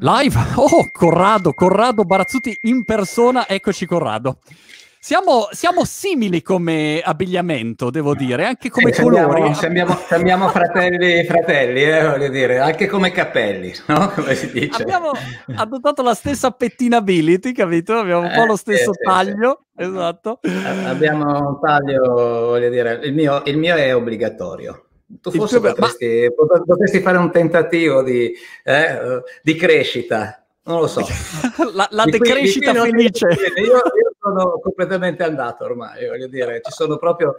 Live? Oh, Corrado, Corrado Barazzuti in persona, eccoci Corrado. Siamo, siamo simili come abbigliamento, devo dire, anche come eh, sì, colori. Sembriamo, sembriamo fratelli, fratelli eh, voglio dire, anche come capelli, no? Come si dice. Abbiamo adottato la stessa pettinability, capito? Abbiamo un po' lo eh, stesso sì, taglio, sì, esatto. Abbiamo un taglio, voglio dire, il mio, il mio è obbligatorio. Tu forse potresti, ma... potresti, fare un tentativo di, eh, di crescita, non lo so. la, la qui, decrescita felice. Io, io, sono completamente andato ormai, voglio dire, ci sono proprio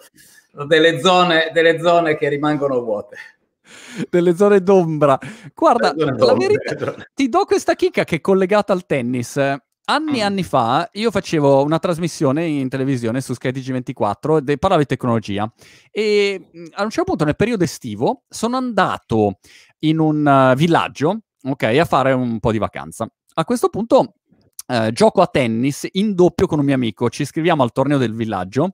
delle zone, delle zone che rimangono vuote delle zone d'ombra. Guarda, la verità, ti do questa chicca che è collegata al tennis. Anni e anni fa io facevo una trasmissione in televisione su Sky TG24 e parlavo di tecnologia e a un certo punto nel periodo estivo sono andato in un uh, villaggio, ok, a fare un po' di vacanza. A questo punto eh, gioco a tennis in doppio con un mio amico, ci iscriviamo al torneo del villaggio.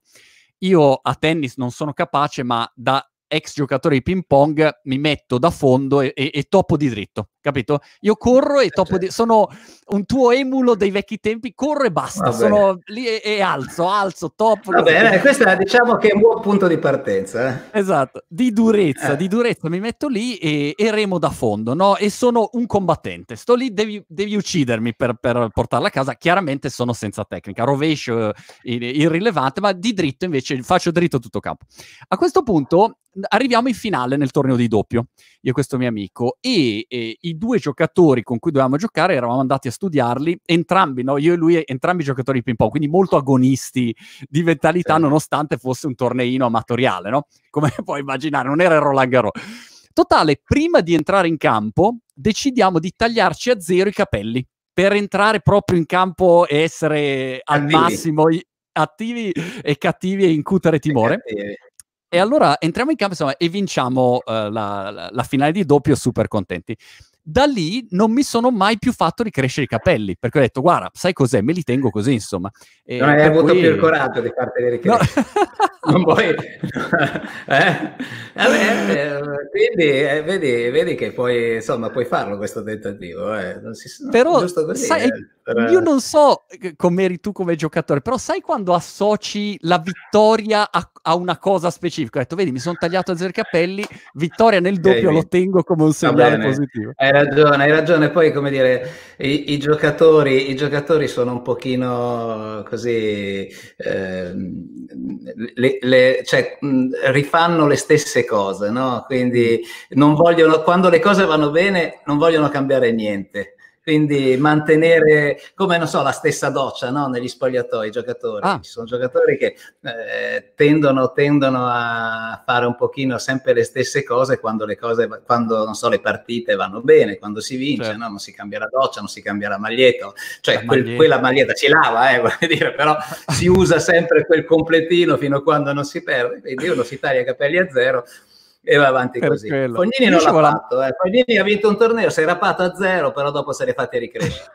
Io a tennis non sono capace, ma da ex giocatore di ping pong, mi metto da fondo e, e, e toppo di dritto, capito? Io corro e eh, topo di... Certo. Sono un tuo emulo dei vecchi tempi, corro e basta, sono lì e, e, alzo, alzo, topo. Va bene, eh, questo è, diciamo che è un buon punto di partenza. Eh? Esatto, di durezza, eh. di durezza, mi metto lì e, remo da fondo, no? E sono un combattente, sto lì, devi, devi uccidermi per, per, portarla a casa, chiaramente sono senza tecnica, rovescio eh, irrilevante, ma di dritto invece faccio dritto tutto campo. A questo punto arriviamo in finale nel torneo di doppio, io e questo mio amico, e, e i due giocatori con cui dovevamo giocare eravamo andati a studiarli, entrambi, no? io e lui, entrambi giocatori di ping pong, quindi molto agonisti di mentalità, sì. nonostante fosse un torneino amatoriale, no? come puoi immaginare, non era il Roland Garros. Totale, prima di entrare in campo, decidiamo di tagliarci a zero i capelli per entrare proprio in campo e essere al massimo attivi e cattivi e incutere timore. E e allora entriamo in campo insomma, e vinciamo uh, la, la, finale di doppio super contenti. Da lì non mi sono mai più fatto ricrescere i capelli, perché ho detto, guarda, sai cos'è, me li tengo così, insomma. E non hai avuto cui... più il coraggio di farteli ricrescere. No. non puoi... eh? Vabbè, eh, eh, quindi eh, vedi, vedi, che puoi, insomma, puoi farlo questo tentativo. Eh. Si... No, Però, sai, io eh, non so eh, come eri tu come giocatore, però sai quando associ la vittoria a, a una cosa specifica? Ho detto, vedi, mi sono tagliato a zero capelli, vittoria nel doppio okay. lo tengo come un segnale positivo. Hai ragione, hai ragione. Poi, come dire, i, i, giocatori, i giocatori, sono un pochino così, eh, le, le, cioè, rifanno le stesse cose, no? Quindi mm. non vogliono, quando le cose vanno bene, non vogliono cambiare niente. Quindi mantenere, come non so, la stessa doccia no? negli spogliatoi, i giocatori. Ah. Ci sono giocatori che eh, tendono, tendono, a fare un pochino sempre le stesse cose quando le cose, quando non so, le partite vanno bene, quando si vince, cioè. no? non si cambia la doccia, non si cambia la maglietta. Cioè, la quel, maglietta. quella maglietta ci lava, eh, dire, però si usa sempre quel completino fino a quando non si perde. Quindi uno si taglia i capelli a zero e va avanti per così. Quello. Fognini non l'ha fatto, eh. Fognini ha vinto un torneo, si è rapato a zero, però dopo se l'è fatta ricrescere.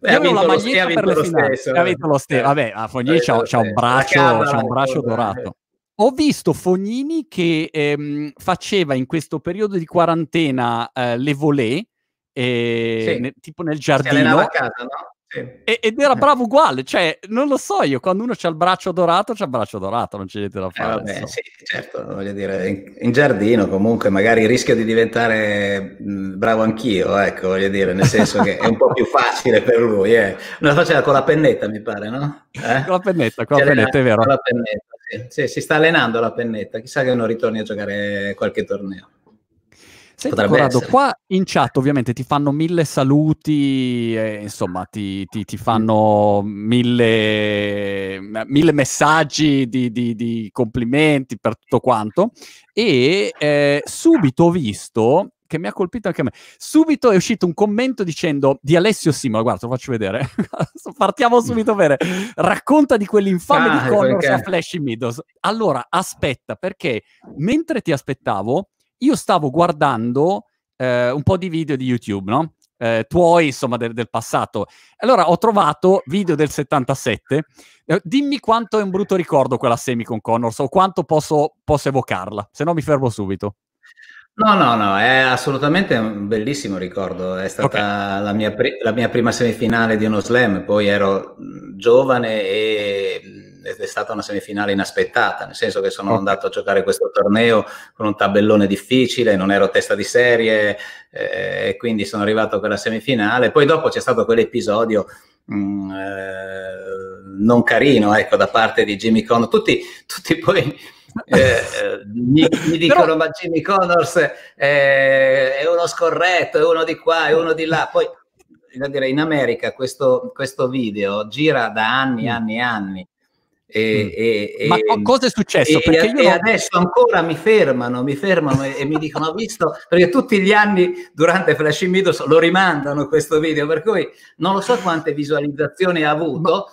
Beh, ha vinto, lo, lo stesso. Ha eh. vinto lo stesso. Eh. Vabbè, a Fognini c'ha, eh, c'ha, un braccio, c'ha un braccio dorato. Ho visto Fognini che ehm, faceva in questo periodo di quarantena eh, le volée, eh, sì. ne, tipo nel giardino. Si allenava a casa, no? e, ed era eh. bravo uguale, cioè non lo so io, quando uno c'ha il braccio dorato, c'ha il braccio dorato, non c'è niente da eh, fare. Eh, vabbè, so. sì, certo, voglio dire, in, in, giardino comunque magari rischio di diventare bravo anch'io, ecco, voglio dire, nel senso che è un po' più facile per lui, eh. non lo faceva con la pennetta mi pare, no? Eh? Con la pennetta, con la pennetta, è vero. Con la pennetta, sì. sì, si sta allenando la pennetta, chissà che non ritorni a giocare qualche torneo. Senti Potrebbe Corrado, qua in chat ovviamente ti fanno mille saluti, eh, insomma ti, ti, ti fanno mille, mille, messaggi di, di, di, complimenti per tutto quanto e eh, subito ho visto che mi ha colpito anche a me. Subito è uscito un commento dicendo di Alessio Simola, guarda, lo faccio vedere. Partiamo subito bene. Racconta di quell'infame ah, di Connors perché? a Flashy Meadows. Allora, aspetta, perché mentre ti aspettavo, io stavo guardando eh, un po' di video di YouTube, no? Eh, tuoi, insomma, del, del, passato. Allora ho trovato video del 77. Eh, dimmi quanto è un brutto ricordo quella semi con Connors o quanto posso, posso evocarla, se no mi fermo subito. No, no, no, è assolutamente un bellissimo ricordo. È stata okay. la, mia pri- la mia prima semifinale di uno slam, poi ero giovane e è stata una semifinale inaspettata, nel senso che sono andato a giocare questo torneo con un tabellone difficile, non ero testa di serie eh, e quindi sono arrivato a quella semifinale. Poi dopo c'è stato quell'episodio mh, mm, eh, non carino ecco, da parte di Jimmy Connor, tutti, tutti poi... Eh, eh, mi, mi, dicono Però... ma Jimmy Connors è, eh, è, uno scorretto, è uno di qua, è uno di là. Poi in America questo, questo video gira da anni e mm. anni e anni e, mm. e, Ma e, cosa è successo? E, non... adesso ancora mi fermano, mi fermano e, mi dicono: Ho visto perché tutti gli anni durante Flash in Meadows lo rimandano questo video, per cui non lo so quante visualizzazioni ha avuto.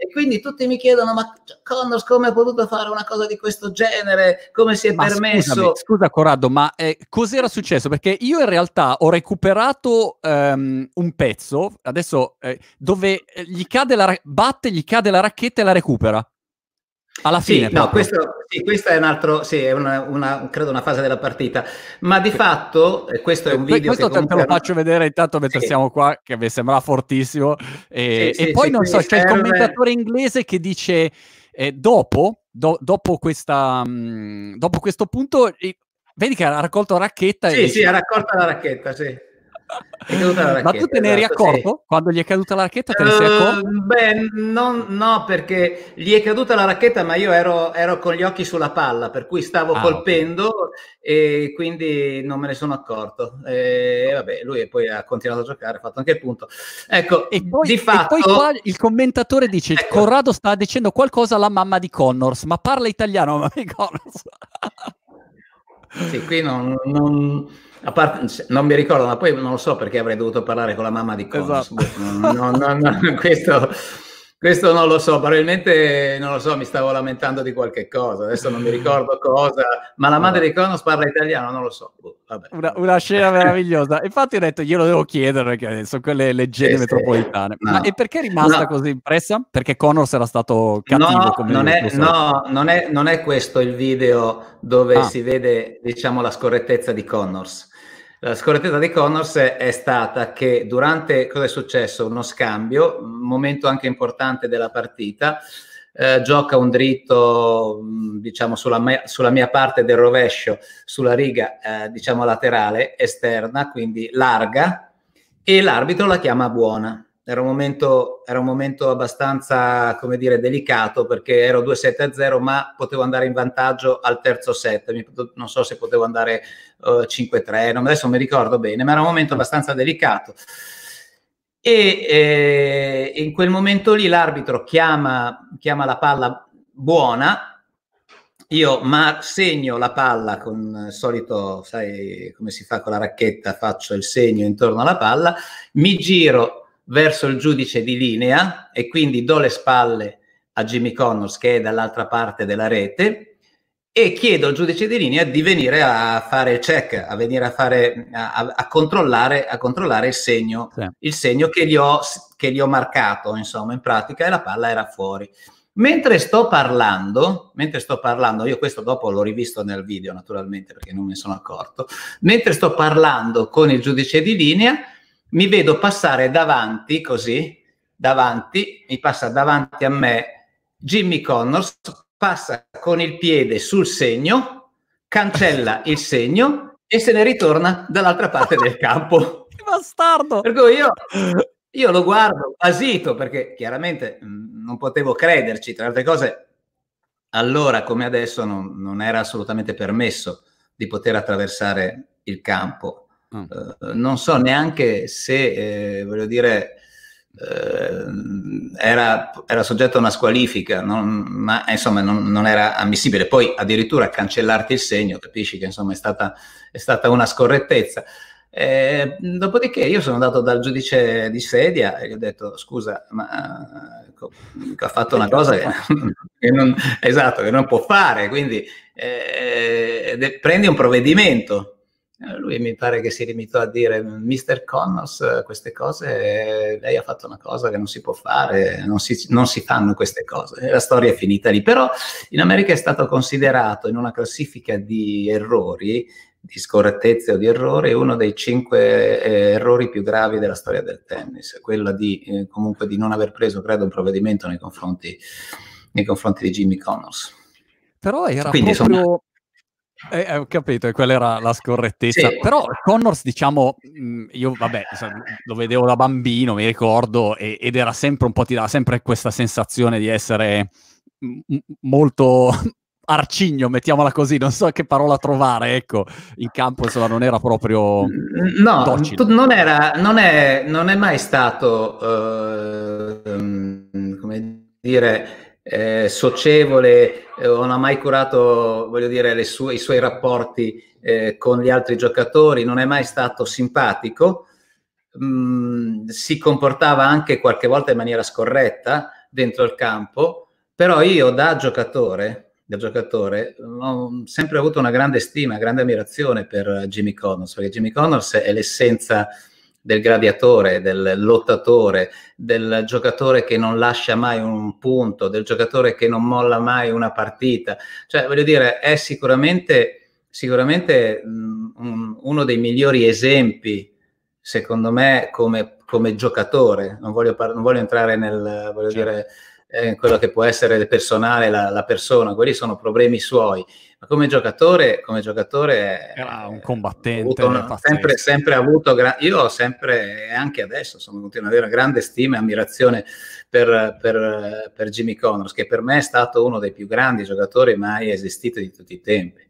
E quindi tutti mi chiedono: Ma Connors, come ha potuto fare una cosa di questo genere? Come si è ma permesso? Scusami, scusa, Corrado, ma eh, cos'era successo? Perché io in realtà ho recuperato um, un pezzo adesso eh, dove eh, gli cade la ra- batte, gli cade la racchetta e la recupera. Alla fine, sì, no, questo, sì, questa è un altro, sì, è una, una, credo una fase della partita, ma di fatto questo è un video. Questo te, lo faccio non... vedere intanto mentre sì. siamo qua, che mi sembra fortissimo. E, sì, e poi non so, c'è serve... il commentatore inglese che dice eh, dopo, do, dopo, questa, mh, mm, dopo questo punto, vedi che ha raccolto la racchetta. Sì, e sì, ha raccolto la racchetta, sì. Ma tu te ne eri esatto, accorto sì. quando gli è caduta la racchetta? Te ne sei eh, accorto? Uh, beh, non, no, perché gli è caduta la racchetta, ma io ero, ero con gli occhi sulla palla, per cui stavo ah, colpendo okay. e quindi non me ne sono accorto. E vabbè, lui poi ha continuato a giocare, ha fatto anche il punto. Ecco, e poi, di fatto... E poi qua il commentatore dice: ecco. Corrado sta dicendo qualcosa alla mamma di Connors, ma parla italiano, mamma di Connors. Sì, qui non, non, parte, non, mi ricordo, ma poi non lo so perché avrei dovuto parlare con la mamma di Cons. Esatto. No, no, no, questo questo non lo so, probabilmente non lo so, mi stavo lamentando di qualche cosa, adesso non mi ricordo cosa, ma la madre di Cronos parla italiano, non lo so. Boh, una, una, scena meravigliosa. Infatti ho detto, glielo devo chiedere perché sono quelle leggende sì, metropolitane. Sì. No. Ma e perché è rimasta no. così impressa? Perché Connors era stato cattivo no, come non è, No, non è, non è questo il video dove ah. si vede, diciamo, la scorrettezza di Connors la scorrettezza di Connors è stata che durante, cosa è successo? Uno scambio, un momento anche importante della partita, eh, gioca un dritto, mm, diciamo, sulla, mia, sulla mia parte del rovescio, sulla riga, eh, diciamo, laterale, esterna, quindi larga, e l'arbitro la chiama buona era un momento, era un momento abbastanza, come dire, delicato perché ero 2-7-0 ma potevo andare in vantaggio al terzo set, non so se potevo andare uh, eh, 5-3, non, adesso non mi ricordo bene, ma era un momento abbastanza delicato. E eh, in quel momento lì l'arbitro chiama, chiama la palla buona, io mar- segno la palla con il solito, sai come si fa con la racchetta, faccio il segno intorno alla palla, mi giro verso il giudice di linea e quindi do le spalle a Jimmy Connors che è dall'altra parte della rete e chiedo al giudice di linea di venire a fare il check, a venire a, fare, a, a, controllare, a controllare, il segno, sì. il segno che gli, ho, che gli ho marcato, insomma, in pratica e la palla era fuori. Mentre sto parlando, mentre sto parlando, io questo dopo l'ho rivisto nel video naturalmente perché non me ne sono accorto, mentre sto parlando con il giudice di linea, mi vedo passare davanti, così, davanti, mi passa davanti a me Jimmy Connors, passa con il piede sul segno, cancella il segno e se ne ritorna dall'altra parte del campo. Che bastardo! Per cui io, io lo guardo basito perché chiaramente mm, non potevo crederci, tra altre cose allora come adesso non, non era assolutamente permesso di poter attraversare il campo Mm. non so neanche se, eh, voglio dire, eh, era, era, soggetto a una squalifica, non, ma insomma non, non, era ammissibile. Poi addirittura cancellarti il segno, capisci che insomma è stata, è stata una scorrettezza. Eh, dopodiché io sono andato dal giudice di sedia e gli ho detto scusa, ma uh, ha fatto una cosa che, che, non, esatto, che non può fare, quindi eh, de- prendi un provvedimento eh, lui mi pare che si limitò a dire, Mr. Connors, queste cose, lei ha fatto una cosa che non si può fare, non si, non si fanno queste cose. la storia è finita lì. Però in America è stato considerato in una classifica di errori, di scorrettezze o di errori, uno dei cinque eh, errori più gravi della storia del tennis, quello di eh, comunque di non aver preso, credo, un provvedimento nei confronti, nei confronti di Jimmy Connors. Però era Quindi, proprio... Insomma, eh, eh, ho capito, quella era la scorrettezza. Sì. Però Connors, diciamo, mm, io vabbè, lo vedevo da bambino, mi ricordo, ed era sempre un po', ti dava sempre questa sensazione di essere mm, molto arcigno, mettiamola così, non so che parola trovare, ecco, in campo insomma non era proprio... Mm, no, docile. non, era, non, è, non è mai stato, uh, come dire, eh, socievole, eh, non ha mai curato voglio dire, sue, i suoi rapporti eh, con gli altri giocatori, non è mai stato simpatico, mh, mm, si comportava anche qualche volta in maniera scorretta dentro il campo, però io da giocatore, da giocatore ho sempre avuto una grande stima, grande ammirazione per Jimmy Connors, perché Jimmy Connors è l'essenza del gladiatore, del lottatore, del giocatore che non lascia mai un punto, del giocatore che non molla mai una partita. Cioè, voglio dire, è sicuramente, sicuramente un, uno dei migliori esempi, secondo me, come, come giocatore. Non voglio, par- non voglio entrare nel... Voglio certo. dire, eh, quello che può essere personale la, la, persona, quelli sono problemi suoi. Ma come giocatore, come giocatore era eh, un combattente, una, sempre, sempre avuto, gra- io ho sempre, e anche adesso, sono continuo ad avere grande stima e ammirazione per, per, per Jimmy Connors, che per me è stato uno dei più grandi giocatori mai esistiti di tutti i tempi.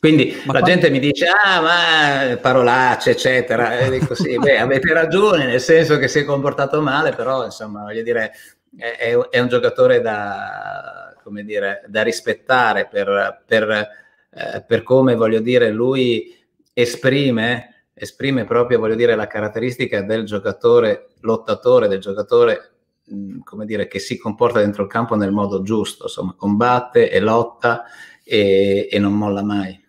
Quindi ma la quando... gente mi dice, ah, ma parolacce, eccetera. E dico, sì, beh, avete ragione, nel senso che si è comportato male, però, insomma, voglio dire, è, è un giocatore da, dire, da rispettare per, per, eh, per, come, voglio dire, lui esprime, esprime proprio, voglio dire, la caratteristica del giocatore lottatore, del giocatore mm, come dire, che si comporta dentro il campo nel modo giusto, insomma, combatte e lotta e, e non molla mai.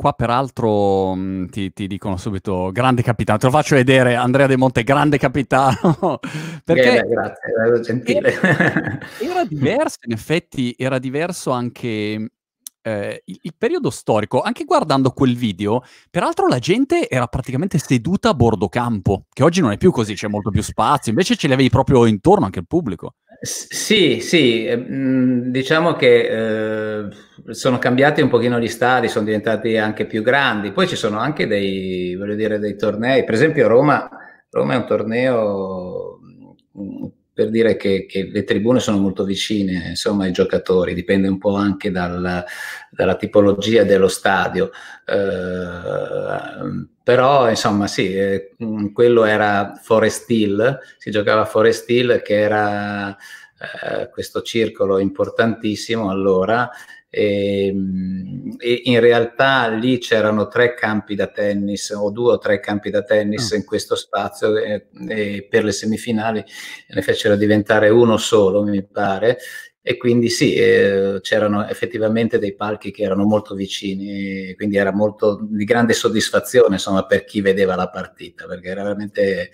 Qua peraltro mh, mm, ti, ti, dicono subito grande capitano, te lo faccio vedere Andrea De Monte, grande capitano. Perché eh, grazie, era, era diverso in effetti, era diverso anche eh, il, il, periodo storico, anche guardando quel video, peraltro la gente era praticamente seduta a bordo campo, che oggi non è più così, c'è molto più spazio, invece ce li avevi proprio intorno anche il pubblico. Sì, sì, eh, diciamo che eh, sono cambiati un pochino gli stadi, sono diventati anche più grandi, poi ci sono anche dei, dire, dei tornei, per esempio Roma, Roma è un torneo per dire che, che, le tribune sono molto vicine insomma, ai giocatori, dipende un po' anche dal, dalla tipologia dello stadio. Eh, però insomma sì, eh, quello era Forest Hill, si giocava a Forest Hill che era eh, questo circolo importantissimo allora e, ehm, e in realtà lì c'erano tre campi da tennis o due o tre campi da tennis oh. in questo spazio e, e per le semifinali ne fecero diventare uno solo, mi pare. E quindi sì, eh, c'erano effettivamente dei palchi che erano molto vicini, quindi era molto di grande soddisfazione insomma, per chi vedeva la partita, perché era veramente,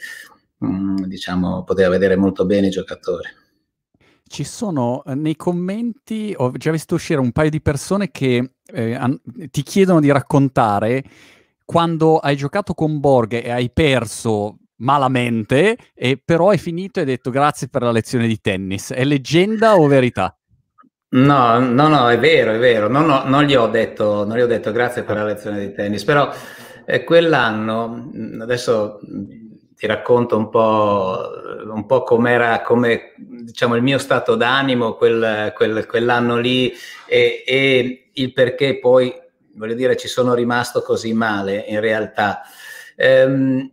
mh, mm, diciamo, poteva vedere molto bene i giocatori ci sono eh, nei commenti, ho già visto uscire un paio di persone che eh, an- ti chiedono di raccontare quando hai giocato con Borg e hai perso malamente, e però hai finito e hai detto grazie per la lezione di tennis. È leggenda o verità? No, no, no, è vero, è vero. No, no, non, gli detto, non, gli ho detto, grazie per la lezione di tennis, però eh, quell'anno, mm, adesso ci racconta un po', un po com'era come, diciamo, il mio stato d'animo quel, quel, quell'anno lì e, e, il perché poi, voglio dire, ci sono rimasto così male in realtà. Ehm,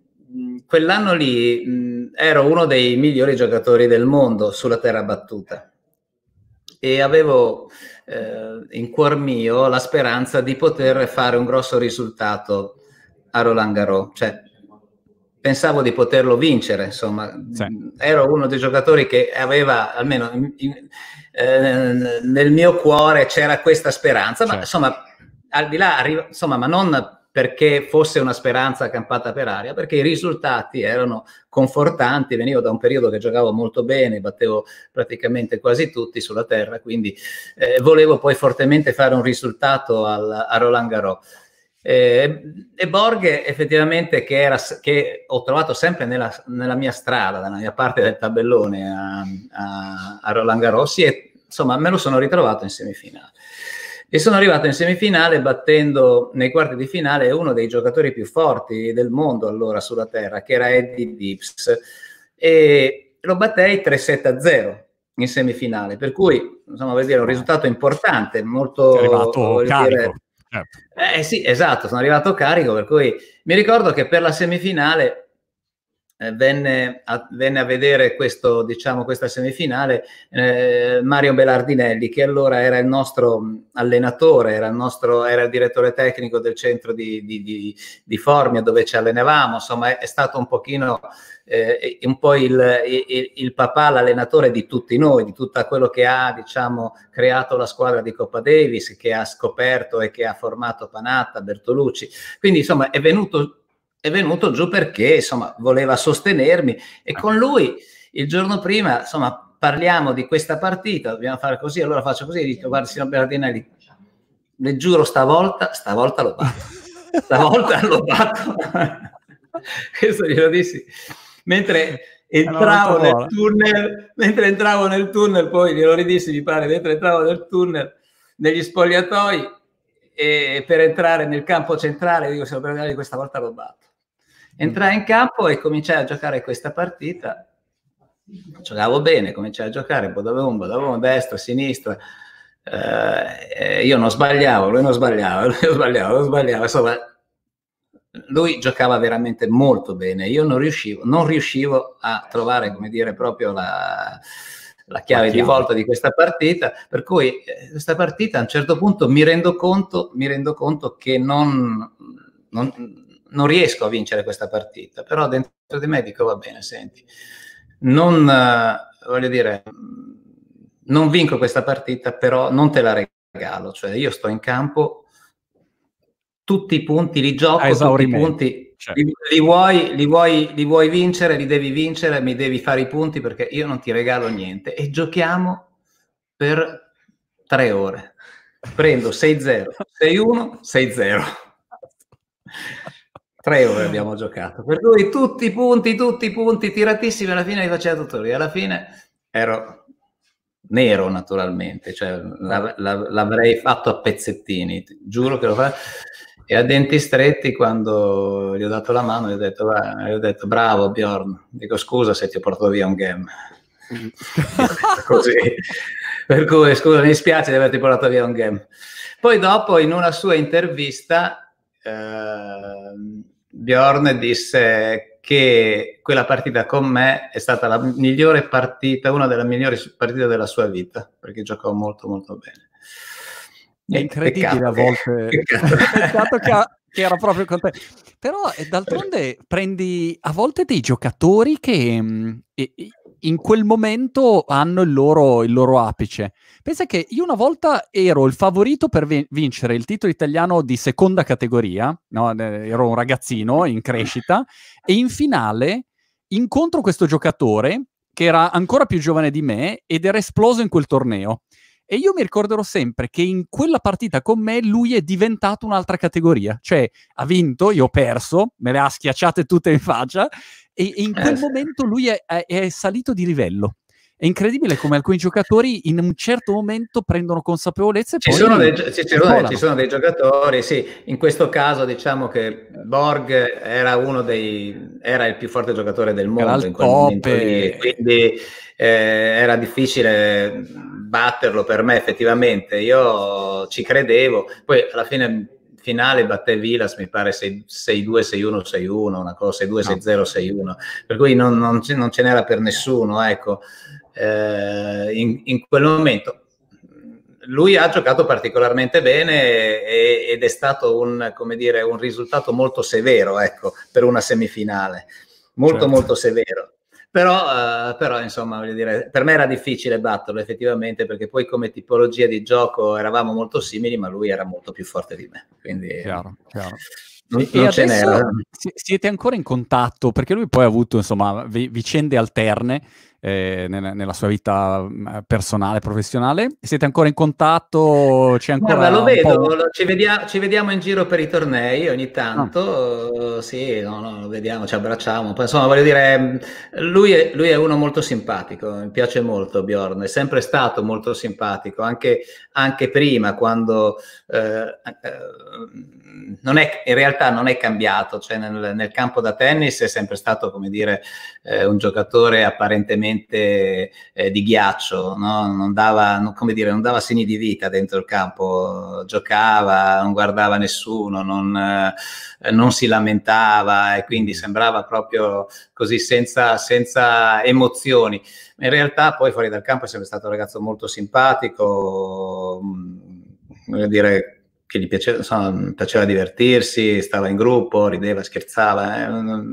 quell'anno lì mh, ero uno dei migliori giocatori del mondo sulla terra battuta e avevo eh, in cuor mio la speranza di poter fare un grosso risultato a Roland Garros, cioè pensavo di poterlo vincere, insomma, sì. ero uno dei giocatori che aveva almeno in, in, eh, nel mio cuore c'era questa speranza, ma certo. insomma, al di là, arriva, insomma, ma non perché fosse una speranza campata per aria, perché i risultati erano confortanti, venivo da un periodo che giocavo molto bene, battevo praticamente quasi tutti sulla terra, quindi eh, volevo poi fortemente fare un risultato al, a Roland Garros. Eh, e Borghe effettivamente che, era, che ho trovato sempre nella, nella, mia strada, nella mia parte del tabellone a, a, a Roland Garossi e insomma me lo sono ritrovato in semifinale. E sono arrivato in semifinale battendo nei quarti di finale uno dei giocatori più forti del mondo allora sulla terra, che era Eddie Dips, e lo battei 3-7-0 in semifinale, per cui insomma, vuol dire un risultato importante, molto... È arrivato carico. Dire, Certo. Eh sì, esatto, sono arrivato carico, per cui mi ricordo che per la semifinale eh, venne, a, venne, a, vedere questo, diciamo, questa semifinale eh, Mario Belardinelli, che allora era il nostro mm, allenatore, era il, nostro, era il direttore tecnico del centro di, di, di, di Formia dove ci allenavamo, insomma è, è stato un pochino eh, un po' il, il, il, papà, l'allenatore di tutti noi, di tutto quello che ha diciamo, creato la squadra di Coppa Davis, che ha scoperto e che ha formato Panatta, Bertolucci. Quindi insomma è venuto, è venuto giù perché insomma, voleva sostenermi e con lui il giorno prima insomma, parliamo di questa partita, dobbiamo fare così, allora faccio così, dico guarda signor Berardinelli, le giuro stavolta, stavolta lo batto, stavolta lo batto. Questo glielo dissi Mentre entravo allora, nel tunnel, mentre entravo nel tunnel, poi glielo ridissi, mi pare, mentre entravo nel tunnel, negli spogliatoi, e per entrare nel campo centrale, dico, siamo per di questa volta l'ho rubato. Entrai in campo e cominciai a giocare questa partita. Giocavo bene, cominciai a giocare, bodavum, bodavum, destra, sinistra, eh, eh, io non sbagliavo, lui non sbagliava, lui non sbagliava, non sbagliava, insomma lui giocava veramente molto bene, io non riuscivo, non riuscivo a trovare, come dire, proprio la, la chiave Partiamo. di volta di questa partita, per cui eh, questa partita a un certo punto mi rendo conto, mi rendo conto che non, non, non, riesco a vincere questa partita, però dentro di me dico va bene, senti, non, eh, voglio dire, non vinco questa partita, però non te la regalo, cioè io sto in campo tutti i punti di gioco, tutti i punti cioè. li, li, vuoi, li, vuoi, li, vuoi, vincere, li devi vincere, mi devi fare i punti perché io non ti regalo niente e giochiamo per tre ore. Prendo 6-0, 6-1, 6-0. Tre ore abbiamo giocato, per cui tutti i punti, tutti i punti tiratissimi, alla fine li faceva tutto lì, alla fine ero nero naturalmente, cioè l'avrei fatto a pezzettini, giuro che lo farei e a denti stretti quando gli ho dato la mano gli ho detto, va, gli ho detto bravo Bjorn, dico scusa se ti ho portato via un game. Mm. Così. Per cui scusa, mi spiace di averti portato via un game. Poi dopo in una sua intervista eh, Bjorn disse che quella partita con me è stata la migliore partita, una delle migliori partite della sua vita, perché giocò molto molto bene. È incredibile peccato, a volte. Peccato, che, che, era proprio con te. Però eh, d'altronde prendi a volte dei giocatori che mh, mm, in quel momento hanno il loro, il loro, apice. Pensa che io una volta ero il favorito per vin- vincere il titolo italiano di seconda categoria, no? ero un ragazzino in crescita, e in finale incontro questo giocatore che era ancora più giovane di me ed era esploso in quel torneo. E io mi ricorderò sempre che in quella partita con me lui è diventato un'altra categoria. Cioè, ha vinto, io ho perso, me le ha schiacciate tutte in faccia, e, e in eh, quel momento lui è, è, è salito di livello. È incredibile come alcuni giocatori in un certo momento prendono consapevolezza e ci poi... Sono dei, ci, ci, sono, ci, sono, dei giocatori, sì, in questo caso diciamo che Borg era uno dei... era il più forte giocatore del mondo in quel momento lì, quindi eh, era difficile batterlo per me effettivamente, io ci credevo, poi alla fine finale batté Vilas mi pare 6-2, 6-1, 6-1, una cosa 6-2, 6-0, 6-1, per cui non, non, non ce n'era per nessuno, ecco eh, in, in, quel momento. Lui ha giocato particolarmente bene e, ed è stato un, dire, un risultato molto severo ecco, per una semifinale, molto certo. molto severo. Però, eh, però, insomma dire, per me era difficile batterlo effettivamente perché poi come tipologia di gioco eravamo molto simili ma lui era molto più forte di me quindi chiaro, chiaro. Non, e non siete ancora in contatto perché lui poi ha avuto insomma vicende alterne eh, nella, nella, sua vita mm, personale, professionale. Siete ancora in contatto? C'è ancora Guarda, lo vedo, lo, ci, vediamo, ci, vediamo in giro per i tornei ogni ah. tanto. Ah. Sì, no, no, lo vediamo, ci abbracciamo. Poi, insomma, voglio dire, mm, lui è, lui è, uno molto simpatico, mi piace molto Bjorn, è sempre stato molto simpatico, anche, anche prima quando... Eh, eh, è, in realtà non è cambiato, cioè nel, nel, campo da tennis è sempre stato, come dire, eh, un giocatore apparentemente eh, di ghiaccio, no? non, dava, non, dire, non, dava, segni di vita dentro il campo, giocava, non guardava nessuno, non, eh, non si lamentava e quindi sembrava proprio così senza, senza emozioni. In realtà poi fuori dal campo è sempre stato un ragazzo molto simpatico, mh, mm, dire, che gli piaceva, insomma, piaceva divertirsi, stava in gruppo, rideva, scherzava, eh.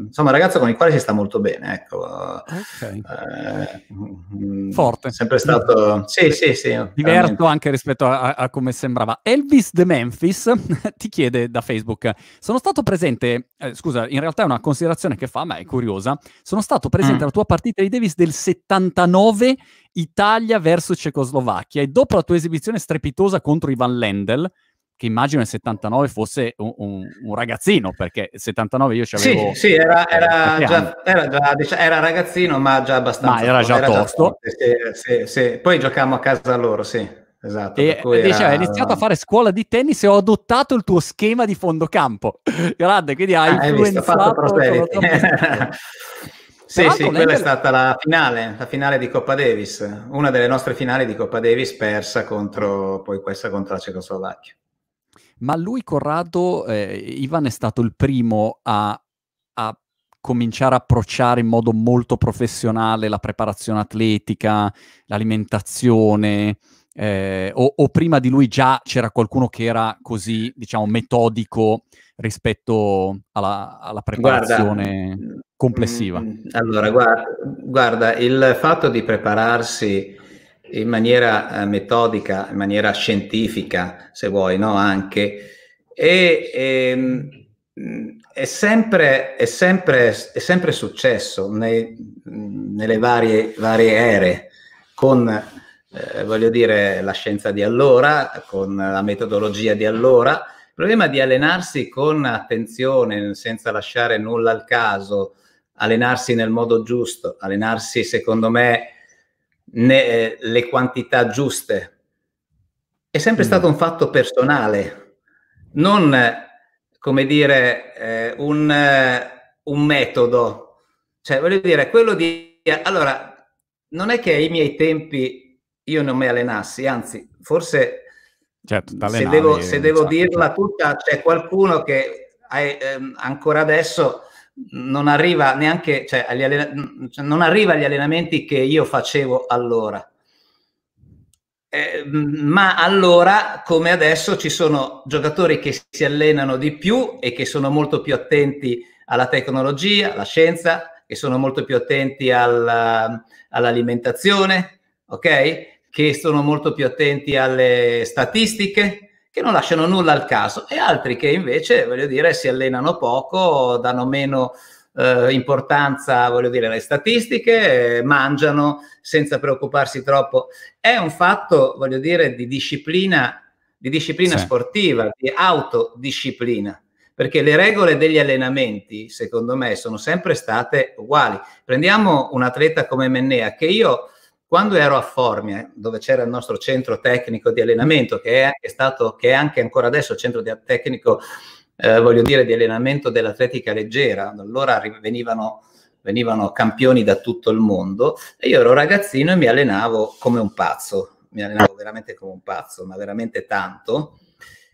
insomma un ragazzo con il quale si sta molto bene, ecco. Okay. Eh, Forte. Mm, sempre stato, sì, sì, sì. Diverso anche rispetto a, a, come sembrava. Elvis de Memphis ti chiede da Facebook, sono stato presente, eh, scusa, in realtà è una considerazione che fa, ma è curiosa, sono stato presente mm. alla tua partita di Davis del 79 Italia verso Cecoslovacchia e dopo la tua esibizione strepitosa contro Ivan Lendl, che immagino nel 79 fosse un, un, un ragazzino, perché nel 79 io ci avevo... Sì, sì era, eh, era, già, era, già, diciamo, era, ragazzino, ma già abbastanza... Ma era già tosto. Già, sì, sì, Poi giocavamo a casa loro, sì. Esatto, e dice, hai iniziato a fare scuola di tennis e ho adottato il tuo schema di fondocampo. Grande, quindi hai, ah, hai influenzato... Visto, Sì, Però sì, quella è stata la finale, la finale di Coppa Davis, una delle nostre finali di Coppa Davis persa contro, poi questa contro la Cecoslovacchia. Ma lui, Corrado, eh, Ivan è stato il primo a, a cominciare a approcciare in modo molto professionale la preparazione atletica, l'alimentazione, eh, o, o, prima di lui già c'era qualcuno che era così, diciamo, metodico rispetto alla, alla preparazione guarda, mm, complessiva? Mh, mm, allora, guarda, guarda, il fatto di prepararsi in maniera eh, metodica, in maniera scientifica, se vuoi, no? anche. E, e ehm, è, sempre, è, sempre, è, sempre, successo nei, nelle varie, varie, ere, con eh, voglio dire, la scienza di allora, con la metodologia di allora. Il problema di allenarsi con attenzione, senza lasciare nulla al caso, allenarsi nel modo giusto, allenarsi, secondo me, né eh, le quantità giuste. È sempre mm. stato un fatto personale, non come dire eh, un, eh, un, metodo. Cioè, voglio dire, quello di... Allora, non è che ai miei tempi io non mi allenassi, anzi, forse certo, se devo, se devo esatto. dirla tutta, c'è qualcuno che è, ehm, ancora adesso non arriva neanche cioè, agli, allen- cioè, non arriva agli allenamenti che io facevo allora. Eh, ma allora, come adesso, ci sono giocatori che si allenano di più e che sono molto più attenti alla tecnologia, alla scienza, che sono molto più attenti alla, all'alimentazione, ok? Che sono molto più attenti alle statistiche, che non lasciano nulla al caso e altri che invece, voglio dire, si allenano poco, danno meno eh, importanza, voglio dire, alle statistiche, mangiano senza preoccuparsi troppo. È un fatto, voglio dire, di disciplina, di disciplina sì. sportiva, di autodisciplina perché le regole degli allenamenti, secondo me, sono sempre state uguali. Prendiamo un atleta come Mennea, che io quando ero a Formia, dove c'era il nostro centro tecnico di allenamento, che è, è stato, che è anche ancora adesso il centro tecnico, eh, voglio dire, di allenamento dell'atletica leggera, allora venivano, venivano campioni da tutto il mondo, e io ero ragazzino e mi allenavo come un pazzo, mi allenavo veramente come un pazzo, ma veramente tanto.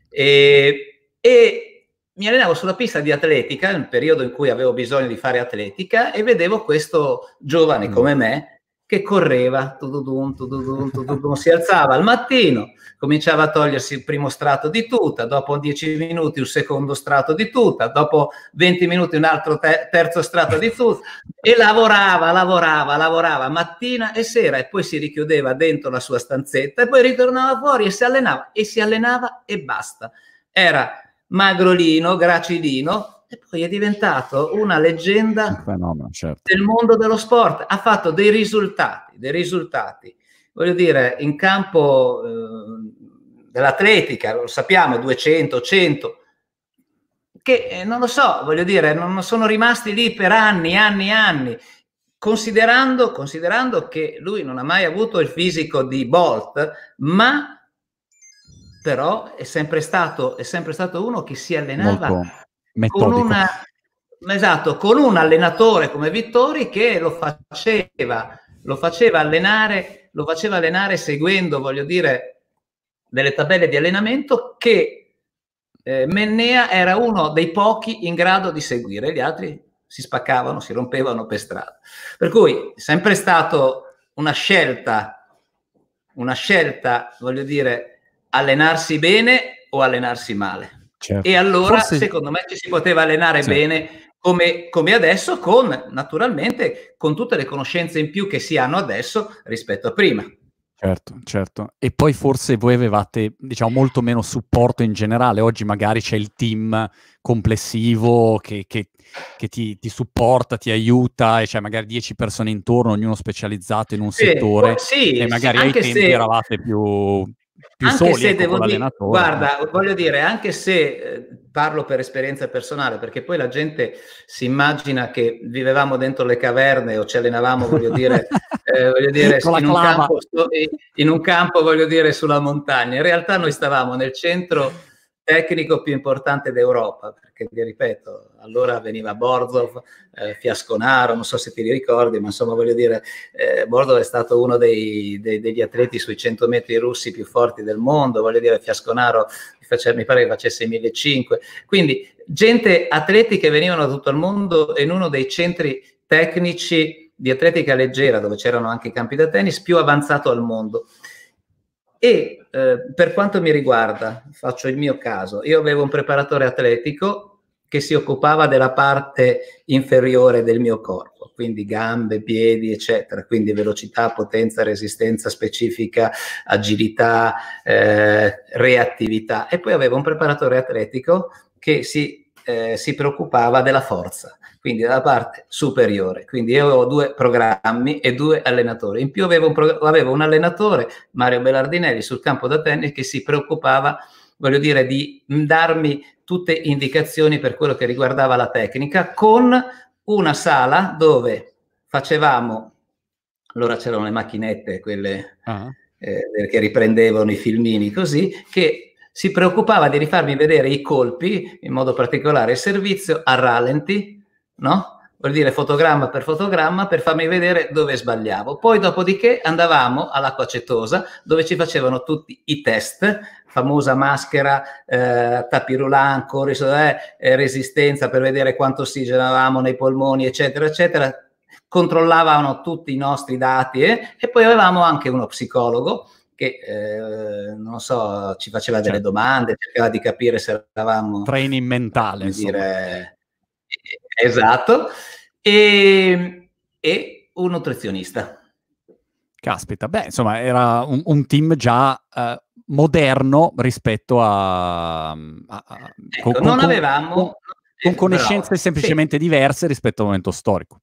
E, e, mi allenavo sulla pista di atletica, nel periodo in cui avevo bisogno di fare atletica, e vedevo questo giovane mm. come me che correva, tududum, tududum, tududum, si alzava al mattino, cominciava a togliersi il primo strato di tuta, dopo 10 minuti un secondo strato di tuta, dopo 20 minuti un altro te- terzo strato di tuta e lavorava, lavorava, lavorava mattina e sera e poi si richiudeva dentro la sua stanzetta e poi ritornava fuori e si allenava e si allenava e basta. Era magrolino, gracilino, e poi è diventato una leggenda Un fenomeno, certo. del mondo dello sport. Ha fatto dei risultati, dei risultati. Voglio dire, in campo eh, dell'atletica, lo sappiamo, 200, 100, che eh, non lo so, voglio dire, non sono rimasti lì per anni, anni, anni. Considerando, considerando, che lui non ha mai avuto il fisico di Bolt, ma però è sempre stato, è sempre stato uno che si allenava Molto metodico. Con una, esatto, con un allenatore come Vittori che lo faceva, lo faceva allenare, lo faceva allenare seguendo, voglio dire, delle tabelle di allenamento che eh, Mennea era uno dei pochi in grado di seguire, gli altri si spaccavano, si rompevano per strada. Per cui è sempre stata una scelta, una scelta, voglio dire, allenarsi bene o allenarsi male. Certo. E allora, Forse... secondo me, ci si poteva allenare sì. bene come, come, adesso, con naturalmente con tutte le conoscenze in più che si hanno adesso rispetto a prima. Certo, certo. E poi forse voi avevate, diciamo, molto meno supporto in generale. Oggi magari c'è il team complessivo che, che, che ti, ti, supporta, ti aiuta, e c'è magari 10 persone intorno, ognuno specializzato in un sì, settore. Oh, sì, e magari ai tempi se... eravate più, più anche soli se ecco, devo dire, guarda, eh. voglio dire, anche se eh, parlo per esperienza personale, perché poi la gente si immagina che vivevamo dentro le caverne o ci allenavamo, voglio dire, eh, voglio dire in, un campo, eh, in, un campo, voglio dire, sulla montagna. In realtà noi stavamo nel centro tecnico più importante d'Europa, perché vi ripeto, allora veniva Borzov, eh, Fiasconaro, non so se ti ricordi, ma insomma voglio dire, eh, Borzov è stato uno dei, dei, degli atleti sui 100 metri russi più forti del mondo, voglio dire, Fiasconaro mi pare che facesse i 1500, quindi gente, atleti che venivano da tutto il mondo in uno dei centri tecnici di atletica leggera, dove c'erano anche i campi da tennis, più avanzato al mondo. E eh, per quanto mi riguarda, faccio il mio caso, io avevo un preparatore atletico che si occupava della parte inferiore del mio corpo, quindi gambe, piedi, eccetera, quindi velocità, potenza, resistenza specifica, agilità, eh, reattività. E poi avevo un preparatore atletico che si, eh, si preoccupava della forza quindi dalla parte superiore. Quindi io avevo due programmi e due allenatori. In più avevo un, pro- avevo un, allenatore, Mario Bellardinelli, sul campo da tennis, che si preoccupava, voglio dire, di darmi tutte indicazioni per quello che riguardava la tecnica, con una sala dove facevamo, allora c'erano le macchinette, quelle uh-huh. eh, che riprendevano i filmini così, che si preoccupava di rifarmi vedere i colpi, in modo particolare il servizio, a rallenti, no? Vuol dire fotogramma per fotogramma per farmi vedere dove sbagliavo. Poi dopodiché andavamo all'acqua cetosa dove ci facevano tutti i test famosa maschera eh, tapirulanco, ris- eh, eh, resistenza per vedere quanto ossigeno avevamo nei polmoni, eccetera, eccetera, controllavano tutti i nostri dati eh? e poi avevamo anche uno psicologo che eh, non so, ci faceva delle certo. domande, cercava di capire se eravamo training mentale, dire, eh, esatto, e, e, un nutrizionista. Caspita, beh, insomma, era un, un team già eh, moderno rispetto a... a, a ecco, con, non avevamo... Con, con eh, conoscenze semplicemente sì. diverse rispetto al momento storico.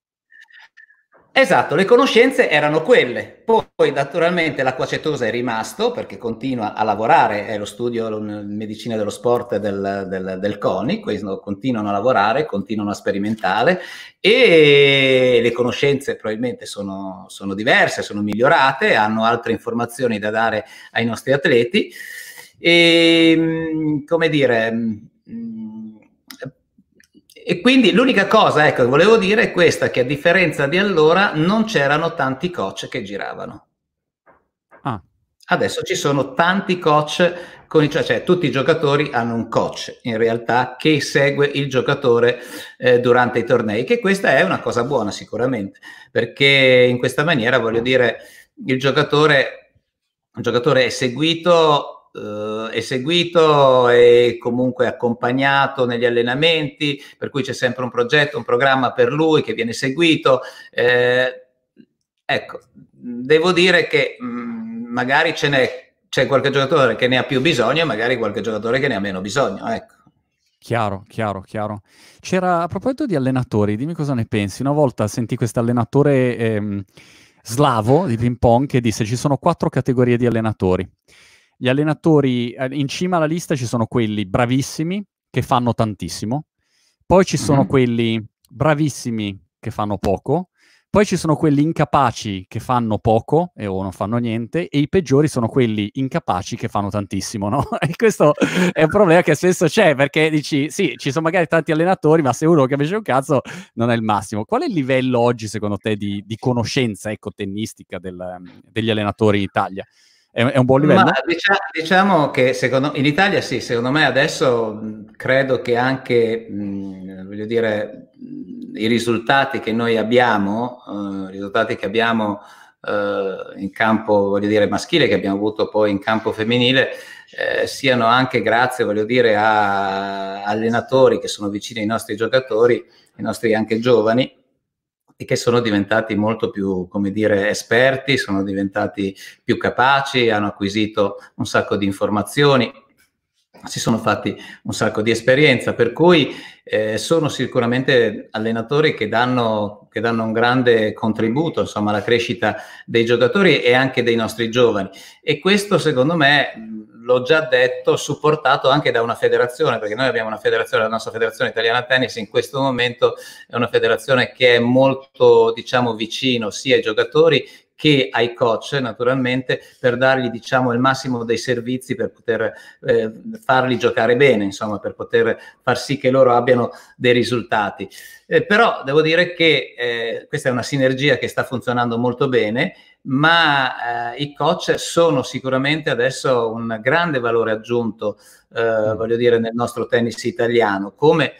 Esatto, le conoscenze erano quelle. Poi naturalmente l'acquacetosa è rimasto perché continua a lavorare, è lo studio medicina dello sport del, del, del CONI, questo, continuano a lavorare, continuano a sperimentare e le conoscenze probabilmente sono, sono diverse, sono migliorate, hanno altre informazioni da dare ai nostri atleti e ehm, come dire mm, e quindi l'unica cosa ecco, che volevo dire è questa, che a differenza di allora non c'erano tanti coach che giravano. Ah. Adesso ci sono tanti coach, con, cioè, cioè, tutti i giocatori hanno un coach in realtà che segue il giocatore eh, durante i tornei, che questa è una cosa buona sicuramente, perché in questa maniera, voglio dire, il giocatore, il giocatore è seguito eh, eseguito e comunque accompagnato negli allenamenti, per cui c'è sempre un progetto, un programma per lui che viene seguito. Eh, ecco, devo dire che mh, mm, magari ce n'è c'è qualche giocatore che ne ha più bisogno e magari qualche giocatore che ne ha meno bisogno, ecco. Chiaro, chiaro, chiaro. C'era a proposito di allenatori, dimmi cosa ne pensi. Una volta sentì questo allenatore ehm, slavo di ping pong che disse ci sono quattro categorie di allenatori gli allenatori eh, in cima alla lista ci sono quelli bravissimi che fanno tantissimo, poi ci sono mm-hmm. quelli bravissimi che fanno poco, poi ci sono quelli incapaci che fanno poco e o non fanno niente, e i peggiori sono quelli incapaci che fanno tantissimo, no? E questo è un problema che spesso c'è, perché dici, sì, ci sono magari tanti allenatori, ma se uno che invece un cazzo non è il massimo. Qual è il livello oggi, secondo te, di, di conoscenza, ecco, tennistica del, ehm, degli allenatori in Italia? è, è un buon livello? Diciamo, diciamo, che secondo, in Italia sì, secondo me adesso credo che anche, mh, voglio dire, i risultati che noi abbiamo, uh, risultati che abbiamo uh, in campo, voglio dire, maschile, che abbiamo avuto poi in campo femminile, eh, siano anche grazie, voglio dire, a allenatori che sono vicini ai nostri giocatori, i nostri anche giovani, e che sono diventati molto più, come dire, esperti, sono diventati più capaci, hanno acquisito un sacco di informazioni, si sono fatti un sacco di esperienza, per cui eh, sono sicuramente allenatori che danno, che danno un grande contributo insomma, alla crescita dei giocatori e anche dei nostri giovani. E questo secondo me l'ho già detto, supportato anche da una federazione, perché noi abbiamo una federazione, la nostra federazione italiana tennis in questo momento è una federazione che è molto, diciamo, vicino sia ai giocatori che ai coach naturalmente per dargli diciamo il massimo dei servizi per poter eh, farli giocare bene insomma per poter far sì che loro abbiano dei risultati eh, però devo dire che eh, questa è una sinergia che sta funzionando molto bene ma eh, i coach sono sicuramente adesso un grande valore aggiunto, eh, mm. voglio dire, nel nostro tennis italiano, come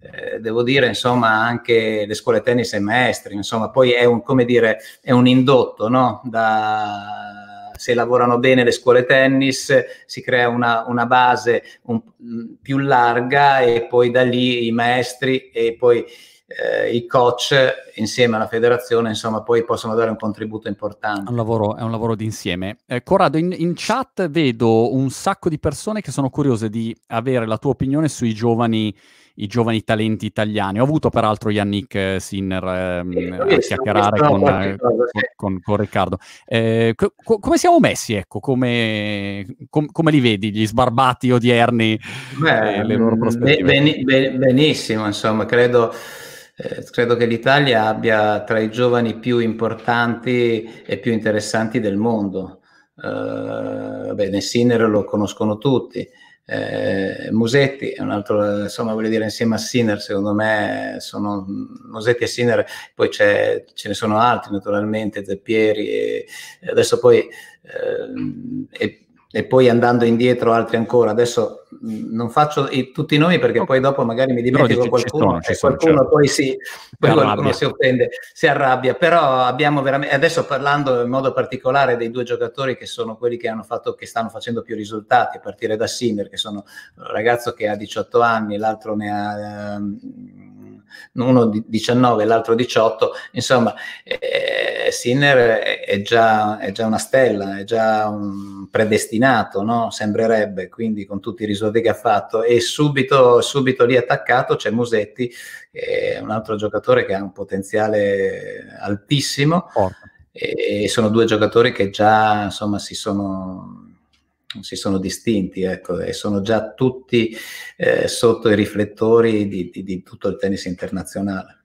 eh, devo dire, insomma, anche le scuole tennis e maestri, insomma, poi è un, come dire, è un indotto, no? Da, se lavorano bene le scuole tennis, si crea una, una base un, più larga e poi da lì i maestri e poi eh, i coach insieme alla federazione insomma poi possono dare un contributo importante. È un lavoro, è un lavoro d'insieme. Eh, Corrado, in, in, chat vedo un sacco di persone che sono curiose di avere la tua opinione sui giovani, i giovani talenti italiani. Ho avuto peraltro Yannick eh, Sinner ehm, a chiacchierare con, con, con, con, Riccardo. Eh, co- come siamo messi, ecco, come, com- come, li vedi gli sbarbati odierni Beh, eh, le loro mm, prospettive? Ben, ben, benissimo, insomma, credo eh, credo che l'Italia abbia tra i giovani più importanti e più interessanti del mondo. Eh, bene, Sinner lo conoscono tutti. Eh, Musetti è un altro, insomma, voglio dire, insieme a Sinner, secondo me sono Musetti e Sinner, poi ce ne sono altri naturalmente, Zeppieri, e adesso poi, eh, e, e poi andando indietro altri ancora. Adesso non faccio i, tutti i nomi perché okay. poi dopo magari mi dimentico no, qualcuno e eh, qualcuno certo. poi, si, poi qualcuno si offende, si arrabbia, però abbiamo veramente, adesso parlando in modo particolare dei due giocatori che sono quelli che, hanno fatto, che stanno facendo più risultati, a partire da Sinner che sono un ragazzo che ha 18 anni, l'altro ne ha... Eh, uno 19 e l'altro 18, insomma eh, Sinner è già, è già, una stella, è già un predestinato, no? sembrerebbe, quindi con tutti i risvolti che ha fatto e subito, subito lì attaccato c'è Musetti, che è un altro giocatore che ha un potenziale altissimo. Oh. E, e sono due giocatori che già insomma si sono si sono distinti ecco, e sono già tutti eh, sotto i riflettori di, di, di, tutto il tennis internazionale.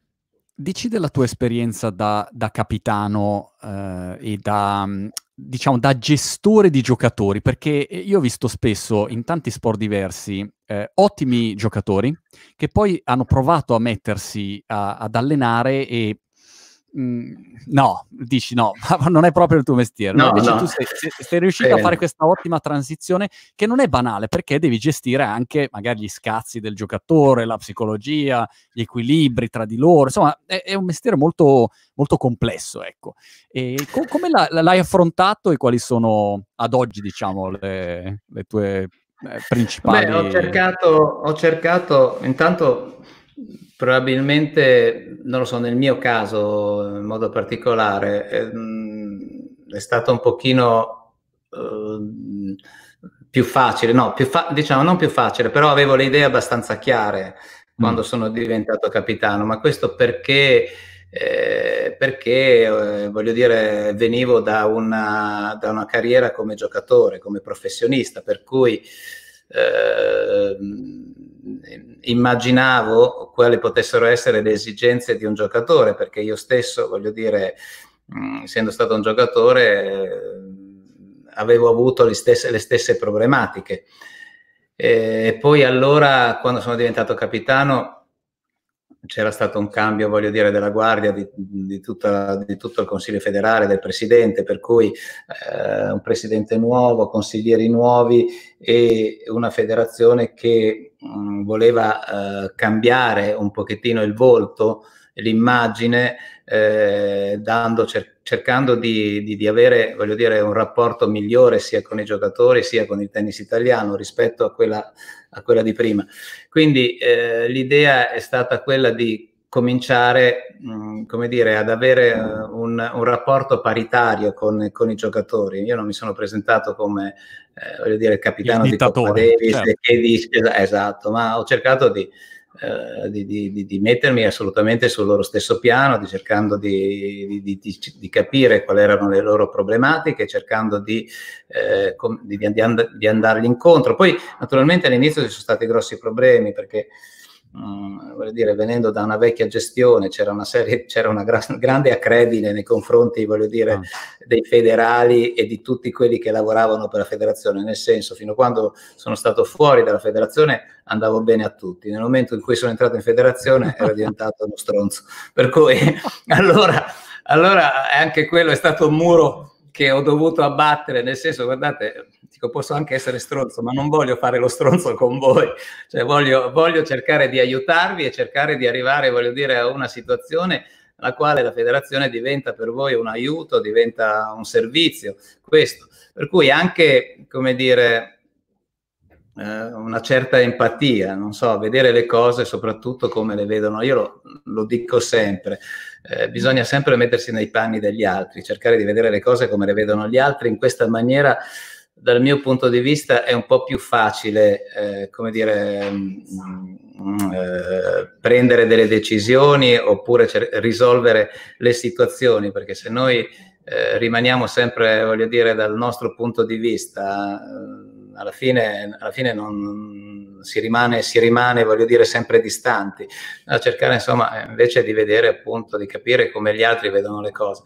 Dici della tua esperienza da, da capitano eh, e da, mm, diciamo, da gestore di giocatori, perché io ho visto spesso in tanti sport diversi eh, ottimi giocatori che poi hanno provato a mettersi a, ad allenare e mh, mm, no, dici no, non è proprio il tuo mestiere. No, invece no. tu sei, sei, sei riuscito Bene. a fare questa ottima transizione che non è banale perché devi gestire anche magari gli scazzi del giocatore, la psicologia, gli equilibri tra di loro, insomma è, è un mestiere molto, molto complesso. Ecco. Co- come la, l'hai affrontato e quali sono ad oggi diciamo le, le tue... Eh, principali. Beh, ho cercato, ho cercato intanto Probabilmente, non lo so, nel mio caso in modo particolare, ehm, è, stato un pochino eh, più facile, no, più fa- diciamo non più facile, però avevo le idee abbastanza chiare mm. quando sono diventato capitano, ma questo perché... Eh, perché eh, voglio dire venivo da una, da una, carriera come giocatore, come professionista, per cui eh, immaginavo quali potessero essere le esigenze di un giocatore, perché io stesso, voglio dire, mm, essendo stato un giocatore, eh, avevo avuto le stesse, le stesse problematiche. Eh, e poi allora, quando sono diventato capitano, c'era stato un cambio, voglio dire, della guardia, di, di, tutta, di, tutto il Consiglio federale, del Presidente, per cui eh, un Presidente nuovo, consiglieri nuovi e una federazione che mh, mm, voleva eh, cambiare un pochettino il volto, l'immagine, eh, cer- cercando di, di, di avere dire, un rapporto migliore sia con i giocatori sia con il tennis italiano rispetto a quella a quella di prima. Quindi eh, l'idea è stata quella di cominciare mh, mm, come dire, ad avere uh, un, un, rapporto paritario con, con, i giocatori. Io non mi sono presentato come eh, voglio dire, capitano il di Coppa Davis, certo. Davis, esatto, ma ho cercato di eh, di, di, di, mettermi assolutamente sul loro stesso piano, di cercando di, di capire quali erano le loro problematiche, cercando di, eh, com- and- andargli incontro. Poi naturalmente all'inizio ci sono stati grossi problemi perché mh, mm, dire, venendo da una vecchia gestione, c'era una, serie, c'era una gra- grande accredine nei confronti dire, ah. dei federali e di tutti quelli che lavoravano per la federazione, nel senso, fino a quando sono stato fuori dalla federazione andavo bene a tutti, nel momento in cui sono entrato in federazione ero diventato uno stronzo, per cui allora, allora eh, anche quello è stato un muro che ho dovuto abbattere, nel senso, guardate, artistico, posso anche essere stronzo, ma non voglio fare lo stronzo con voi, cioè voglio, voglio cercare di aiutarvi e cercare di arrivare, voglio dire, a una situazione nella quale la federazione diventa per voi un aiuto, diventa un servizio, questo. Per cui anche, come dire, eh, una certa empatia, non so, vedere le cose soprattutto come le vedono, io lo, lo dico sempre, eh, bisogna sempre mettersi nei panni degli altri, cercare di vedere le cose come le vedono gli altri, in questa maniera dal mio punto di vista è un po' più facile, eh, come dire, mh, mm, mm, eh, prendere delle decisioni oppure risolvere le situazioni, perché se noi eh, rimaniamo sempre, voglio dire, dal nostro punto di vista, eh, alla fine, alla fine non, si, rimane, si rimane, voglio dire, sempre distanti, a cercare insomma invece di vedere appunto, di capire come gli altri vedono le cose.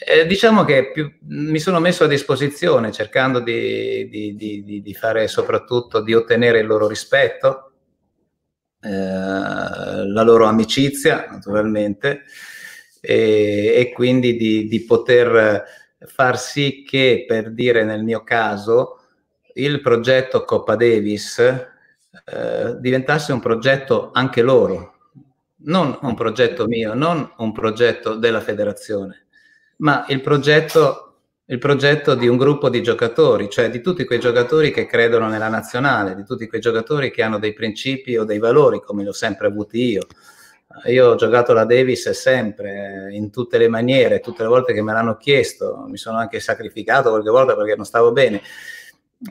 Eh, diciamo che più, mi sono messo a disposizione cercando di, di, di, di fare soprattutto di ottenere il loro rispetto, eh, la loro amicizia naturalmente e, e quindi di, poter far sì che per dire nel mio caso il progetto Coppa Davis eh, diventasse un progetto anche loro, non un progetto mio, non un progetto della federazione ma il progetto, il progetto di un gruppo di giocatori, cioè di tutti quei giocatori che credono nella nazionale, di tutti quei giocatori che hanno dei principi o dei valori, come li ho sempre avuti io. Io ho giocato la Davis sempre, in tutte le maniere, tutte le volte che me l'hanno chiesto, mi sono anche sacrificato qualche volta perché non stavo bene,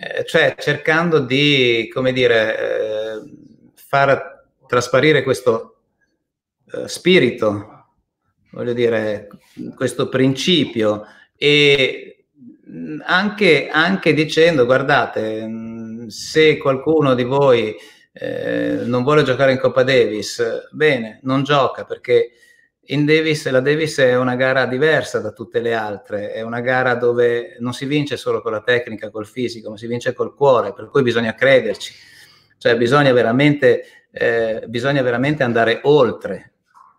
eh, cioè cercando di, come dire, eh, far trasparire questo eh, spirito voglio dire, questo principio e mm, anche, anche dicendo, guardate, mm, se qualcuno di voi eh, non vuole giocare in Coppa Davis, bene, non gioca perché in Davis la Davis è una gara diversa da tutte le altre, è una gara dove non si vince solo con la tecnica, col fisico, ma si vince col cuore, per cui bisogna crederci, cioè bisogna veramente, eh, bisogna veramente andare oltre,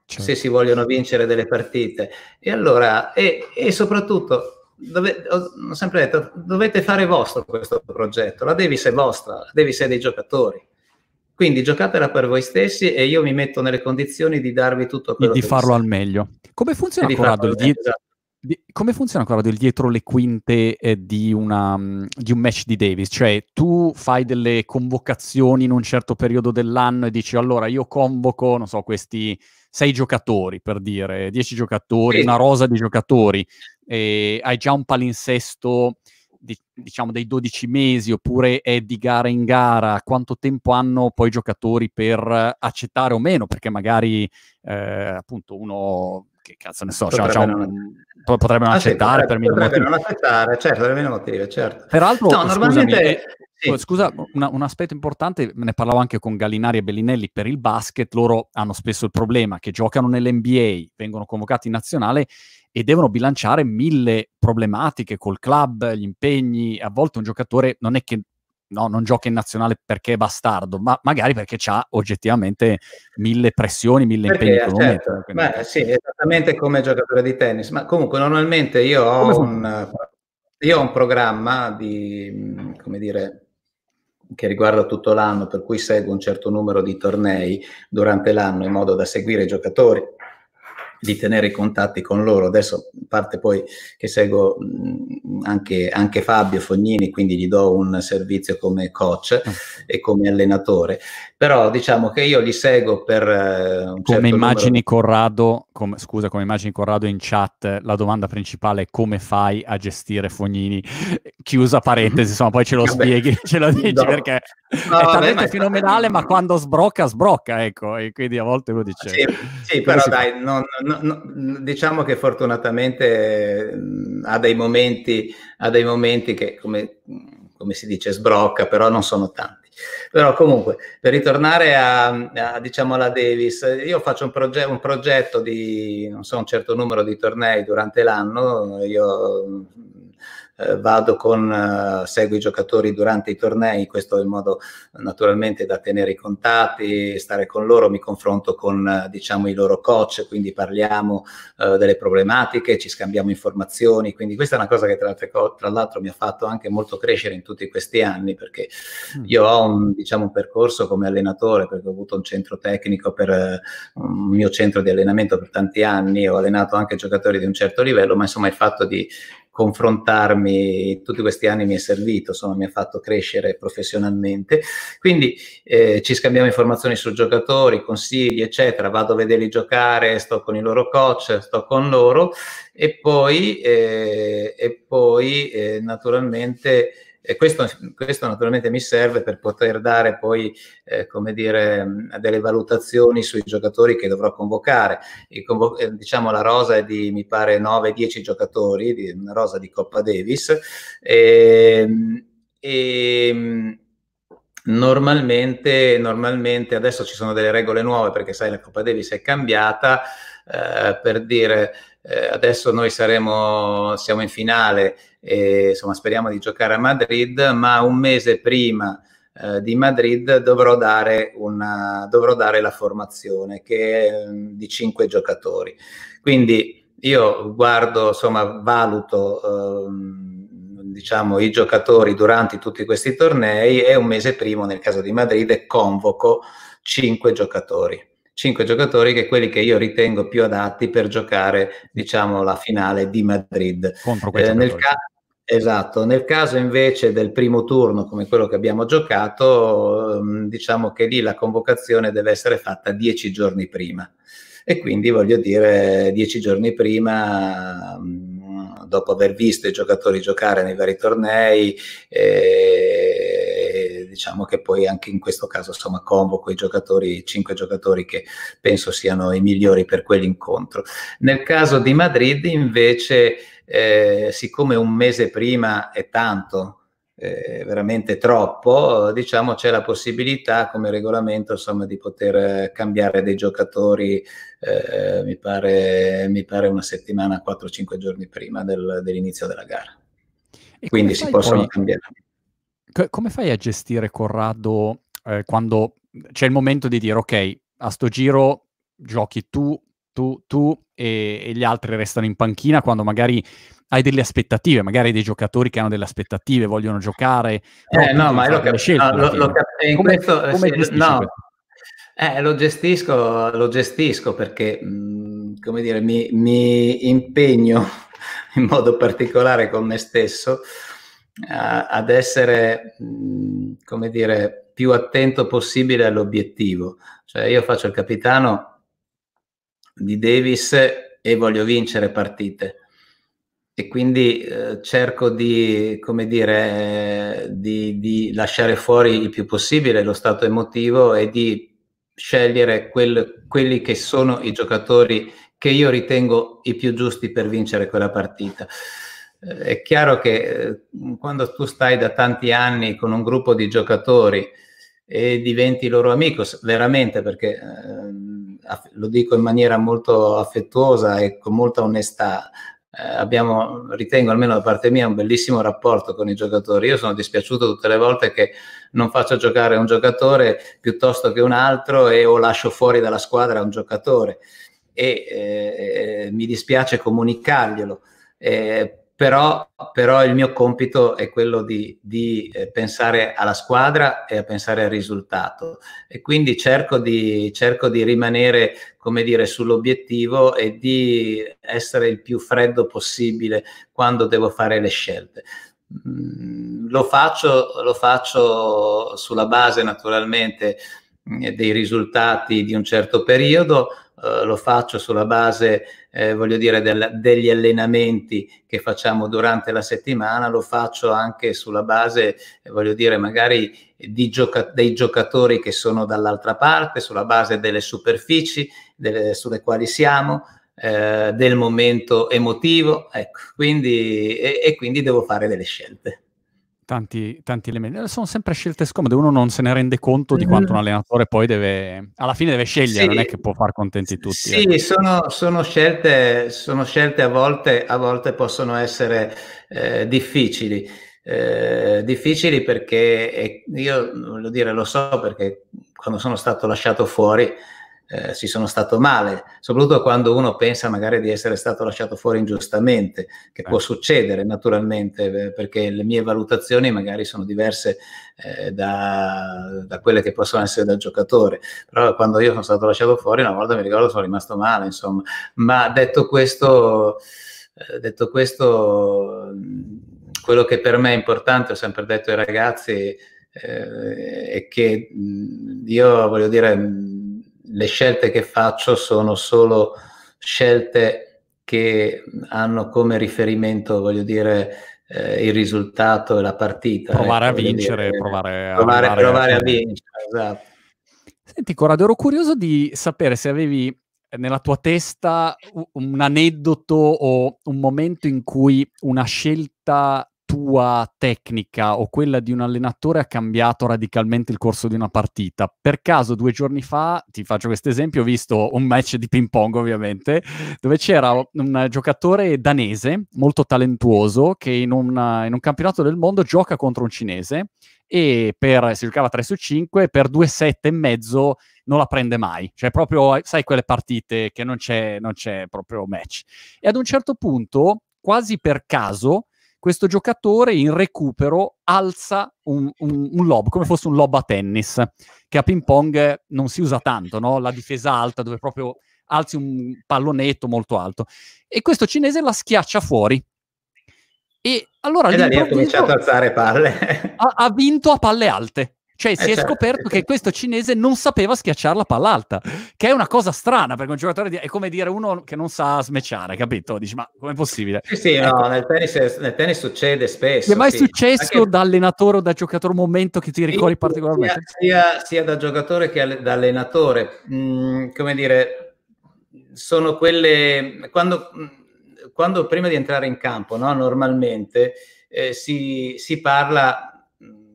certo. se si vogliono vincere delle partite. E allora, e, e soprattutto, dove, ho sempre detto, dovete fare vostro questo progetto, la Davis è vostra, la Davis è dei giocatori. Quindi giocatela per voi stessi e io mi metto nelle condizioni di darvi tutto quello di, che di farlo al meglio. Come funziona Corrado? Di, esatto come funziona quella del dietro le quinte eh, di, una, mm, di, un match di Davis? Cioè, tu fai delle convocazioni in un certo periodo dell'anno e dici allora io convoco, non so, questi sei giocatori per dire, dieci giocatori, sì. una rosa di giocatori, eh, hai già un palinsesto di, diciamo dei 12 mesi oppure è di gara in gara, quanto tempo hanno poi i giocatori per accettare o meno, perché magari eh, appunto uno che cazzo ne so, potrebbe cioè, non... potrebbero ah, accettare per mille potrebbero motivi. Potrebbero accettare, certo, per mille motivi, certo. Peraltro, no, normalmente... Scusami, sì. Oh, scusa, una, un aspetto importante, ne parlavo anche con Gallinari e Bellinelli per il basket, loro hanno spesso il problema che giocano nell'NBA, vengono convocati in nazionale e devono bilanciare mille problematiche col club, gli impegni, a volte un giocatore non è che no, non gioca in nazionale perché è bastardo, ma magari perché ha oggettivamente mille pressioni, mille perché, impegni economici. Certo. Eh, Beh, sì, esattamente come giocatore di tennis, ma comunque normalmente io ho, un, io ho un, programma di, come dire, che riguarda tutto l'anno, per cui seguo un certo numero di tornei durante l'anno in modo da seguire i giocatori di tenere i contatti con loro. Adesso parte poi che seguo mm, anche, anche, Fabio Fognini, quindi gli do un servizio come coach ah. e come allenatore. Però diciamo che io li seguo per... Eh, un come certo immagini numero... Corrado, come, scusa, come immagini Corrado in chat, la domanda principale è come fai a gestire Fognini? Chiusa parentesi, insomma, poi ce lo vabbè. spieghi, ce lo dici no. perché no, è talmente fenomenale, ma... quando sbrocca, sbrocca, ecco, e quindi a volte lo dice. Sì, sì però, dai, non, no, no, diciamo che fortunatamente mh, ha, dei momenti, ha dei momenti, che, come, come si dice, sbrocca, però non sono tanti. Però comunque, per ritornare a, a diciamo alla Davis, io faccio un, proge- un progetto di, so, un certo numero di tornei durante l'anno, io eh, vado con, eh, seguo i giocatori durante i tornei, questo è il modo naturalmente da tenere i contatti, stare con loro, mi confronto con eh, diciamo i loro coach, quindi parliamo eh, delle problematiche, ci scambiamo informazioni, quindi questa è una cosa che tra, tra l'altro mi ha fatto anche molto crescere in tutti questi anni perché mm. io ho un, diciamo, un percorso come allenatore perché ho avuto un centro tecnico per eh, un mio centro di allenamento per tanti anni, ho allenato anche giocatori di un certo livello, ma insomma il fatto di confrontarmi tutti questi anni mi è servito, insomma, mi ha fatto crescere professionalmente. Quindi eh, ci scambiamo informazioni su giocatori, consigli, eccetera. Vado a vederli giocare, sto con i loro coach, sto con loro e poi, eh, e poi eh, naturalmente e questo, questo naturalmente mi serve per poter dare poi, eh, come dire, mm, delle valutazioni sui giocatori che dovrò convocare. Convo- eh, diciamo la rosa è di, mi pare, 9-10 giocatori, di, una rosa di Coppa Davis. E, ehm, e, ehm, normalmente, normalmente adesso ci sono delle regole nuove perché sai la Coppa Davis è cambiata eh, per dire eh, adesso noi saremo, siamo in finale e insomma, speriamo di giocare a Madrid, ma un mese prima eh, di Madrid dovrò dare, una, dovrò dare, la formazione che è mm, di cinque giocatori. Quindi io guardo, insomma, valuto ehm, diciamo, i giocatori durante tutti questi tornei e un mese prima, nel caso di Madrid, convoco cinque giocatori cinque giocatori che quelli che io ritengo più adatti per giocare, diciamo, la finale di Madrid. Contro eh, nel ca- Esatto, nel caso invece del primo turno come quello che abbiamo giocato, ehm, diciamo che lì la convocazione deve essere fatta dieci giorni prima e quindi voglio dire dieci giorni prima mm, dopo aver visto i giocatori giocare nei vari tornei, eh, diciamo che poi anche in questo caso insomma convoco i giocatori, cinque giocatori che penso siano i migliori per quell'incontro. Nel caso di Madrid invece, eh, siccome un mese prima è tanto, eh, veramente troppo, diciamo c'è la possibilità come regolamento insomma, di poter cambiare dei giocatori, eh, mi, pare, mi, pare, una settimana, 4-5 giorni prima del, dell'inizio della gara. E Quindi si possono poi... cambiare. C- come fai a gestire Corrado eh, quando c'è il momento di dire ok, a sto giro giochi tu, tu, tu e, e gli altri restano in panchina quando magari hai delle aspettative, magari dei giocatori che hanno delle aspettative, vogliono giocare. Eh, no, ma lo, cap- scelte, no, lo, lo cap- in come, questo, eh, come sì, no. Eh, lo gestisco, lo gestisco perché, mh, mhmm, come dire, mi, mi impegno in modo particolare con me stesso a, ad essere, mh, come dire, più attento possibile all'obiettivo. Cioè io faccio il capitano di Davis e voglio vincere partite e quindi eh, cerco di, come dire, di, di, lasciare fuori il più possibile lo stato emotivo e di scegliere quel, quelli che sono i giocatori che io ritengo i più giusti per vincere quella partita è chiaro che eh, quando tu stai da tanti anni con un gruppo di giocatori e diventi loro amico, veramente perché eh, lo dico in maniera molto affettuosa e con molta onestà, eh, abbiamo, ritengo almeno da parte mia, un bellissimo rapporto con i giocatori. Io sono dispiaciuto tutte le volte che non faccio giocare un giocatore piuttosto che un altro e o lascio fuori dalla squadra un giocatore e eh, eh mi dispiace comunicarglielo. Eh, però, però, il mio compito è quello di, di, eh, pensare alla squadra e a pensare al risultato e quindi cerco di, cerco di rimanere dire, sull'obiettivo e di essere il più freddo possibile quando devo fare le scelte. Mm, lo faccio, lo faccio sulla base naturalmente eh, dei risultati di un certo periodo, eh, lo faccio sulla base, eh, voglio dire, del, degli allenamenti che facciamo durante la settimana, lo faccio anche sulla base, eh, voglio dire, magari gioca- dei giocatori che sono dall'altra parte, sulla base delle superfici delle, sulle quali siamo, eh, del momento emotivo, ecco, quindi, e, e quindi devo fare delle scelte tanti, tanti elementi. Eh, sono sempre scelte scomode, uno non se ne rende conto di quanto un mm-hmm. allenatore poi deve, alla fine deve scegliere, sì, non è che può far contenti tutti. Sì, eh. sono, sono, scelte, sono scelte a volte, a volte possono essere eh, difficili. Eh, difficili perché io dire, lo so perché quando sono stato lasciato fuori eh, si sono stato male, soprattutto quando uno pensa magari di essere stato lasciato fuori ingiustamente, che eh. può succedere naturalmente, eh, perché le mie valutazioni magari sono diverse eh, da, da, quelle che possono essere dal giocatore. Però quando io sono stato lasciato fuori, una volta mi ricordo sono rimasto male, insomma. Ma detto questo, eh, detto questo quello che per me è importante, ho sempre detto ai ragazzi, eh, è che io voglio dire le scelte che faccio sono solo scelte che hanno come riferimento, voglio dire, eh, il risultato e la partita. Provare ecco, a vincere, dire, provare, a, provare, a, provare a vincere, esatto. Senti Corrado, ero curioso di sapere se avevi nella tua testa un aneddoto o un momento in cui una scelta tua tecnica o quella di un allenatore ha cambiato radicalmente il corso di una partita. Per caso, due giorni fa, ti faccio questo esempio, ho visto un match di ping pong ovviamente, dove c'era un giocatore danese molto talentuoso che in un, in un campionato del mondo gioca contro un cinese e per, si giocava 3 su 5 per 2 set e mezzo non la prende mai, cioè proprio sai quelle partite che non c'è, non c'è proprio match. E ad un certo punto, quasi per caso, questo giocatore in recupero alza un, un, un, lob, come fosse un lob a tennis, che a ping pong non si usa tanto, no? la difesa alta dove proprio alzi un pallonetto molto alto. E questo cinese la schiaccia fuori. E allora e da lì ha cominciato a alzare palle. ha, ha vinto a palle alte cioè, eh si certo, è scoperto che questo cinese non sapeva schiacciare la palla alta, che è una cosa strana perché un giocatore di... è come dire uno che non sa smeciare, capito? Dici, ma com'è possibile? Sì, sì, ecco. no, nel tennis, nel tennis, succede spesso. Ti è mai sì. successo Anche... da allenatore o da giocatore un momento che ti ricordi sì, particolarmente? Sia, sia, sia, da giocatore che da allenatore. Mm, come dire, sono quelle... Quando, mm, quando, prima di entrare in campo, no, normalmente, eh, si, si parla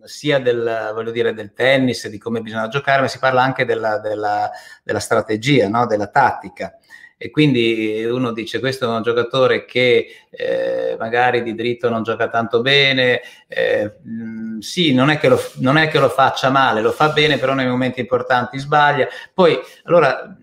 sia del, dire, del, tennis, di come bisogna giocare, ma si parla anche della, della, della strategia, no? della tattica. E quindi uno dice questo è un giocatore che eh, magari di dritto non gioca tanto bene, eh, mh, mm, sì, non è, lo, non è, che lo, faccia male, lo fa bene, però nei momenti importanti sbaglia. Poi, allora,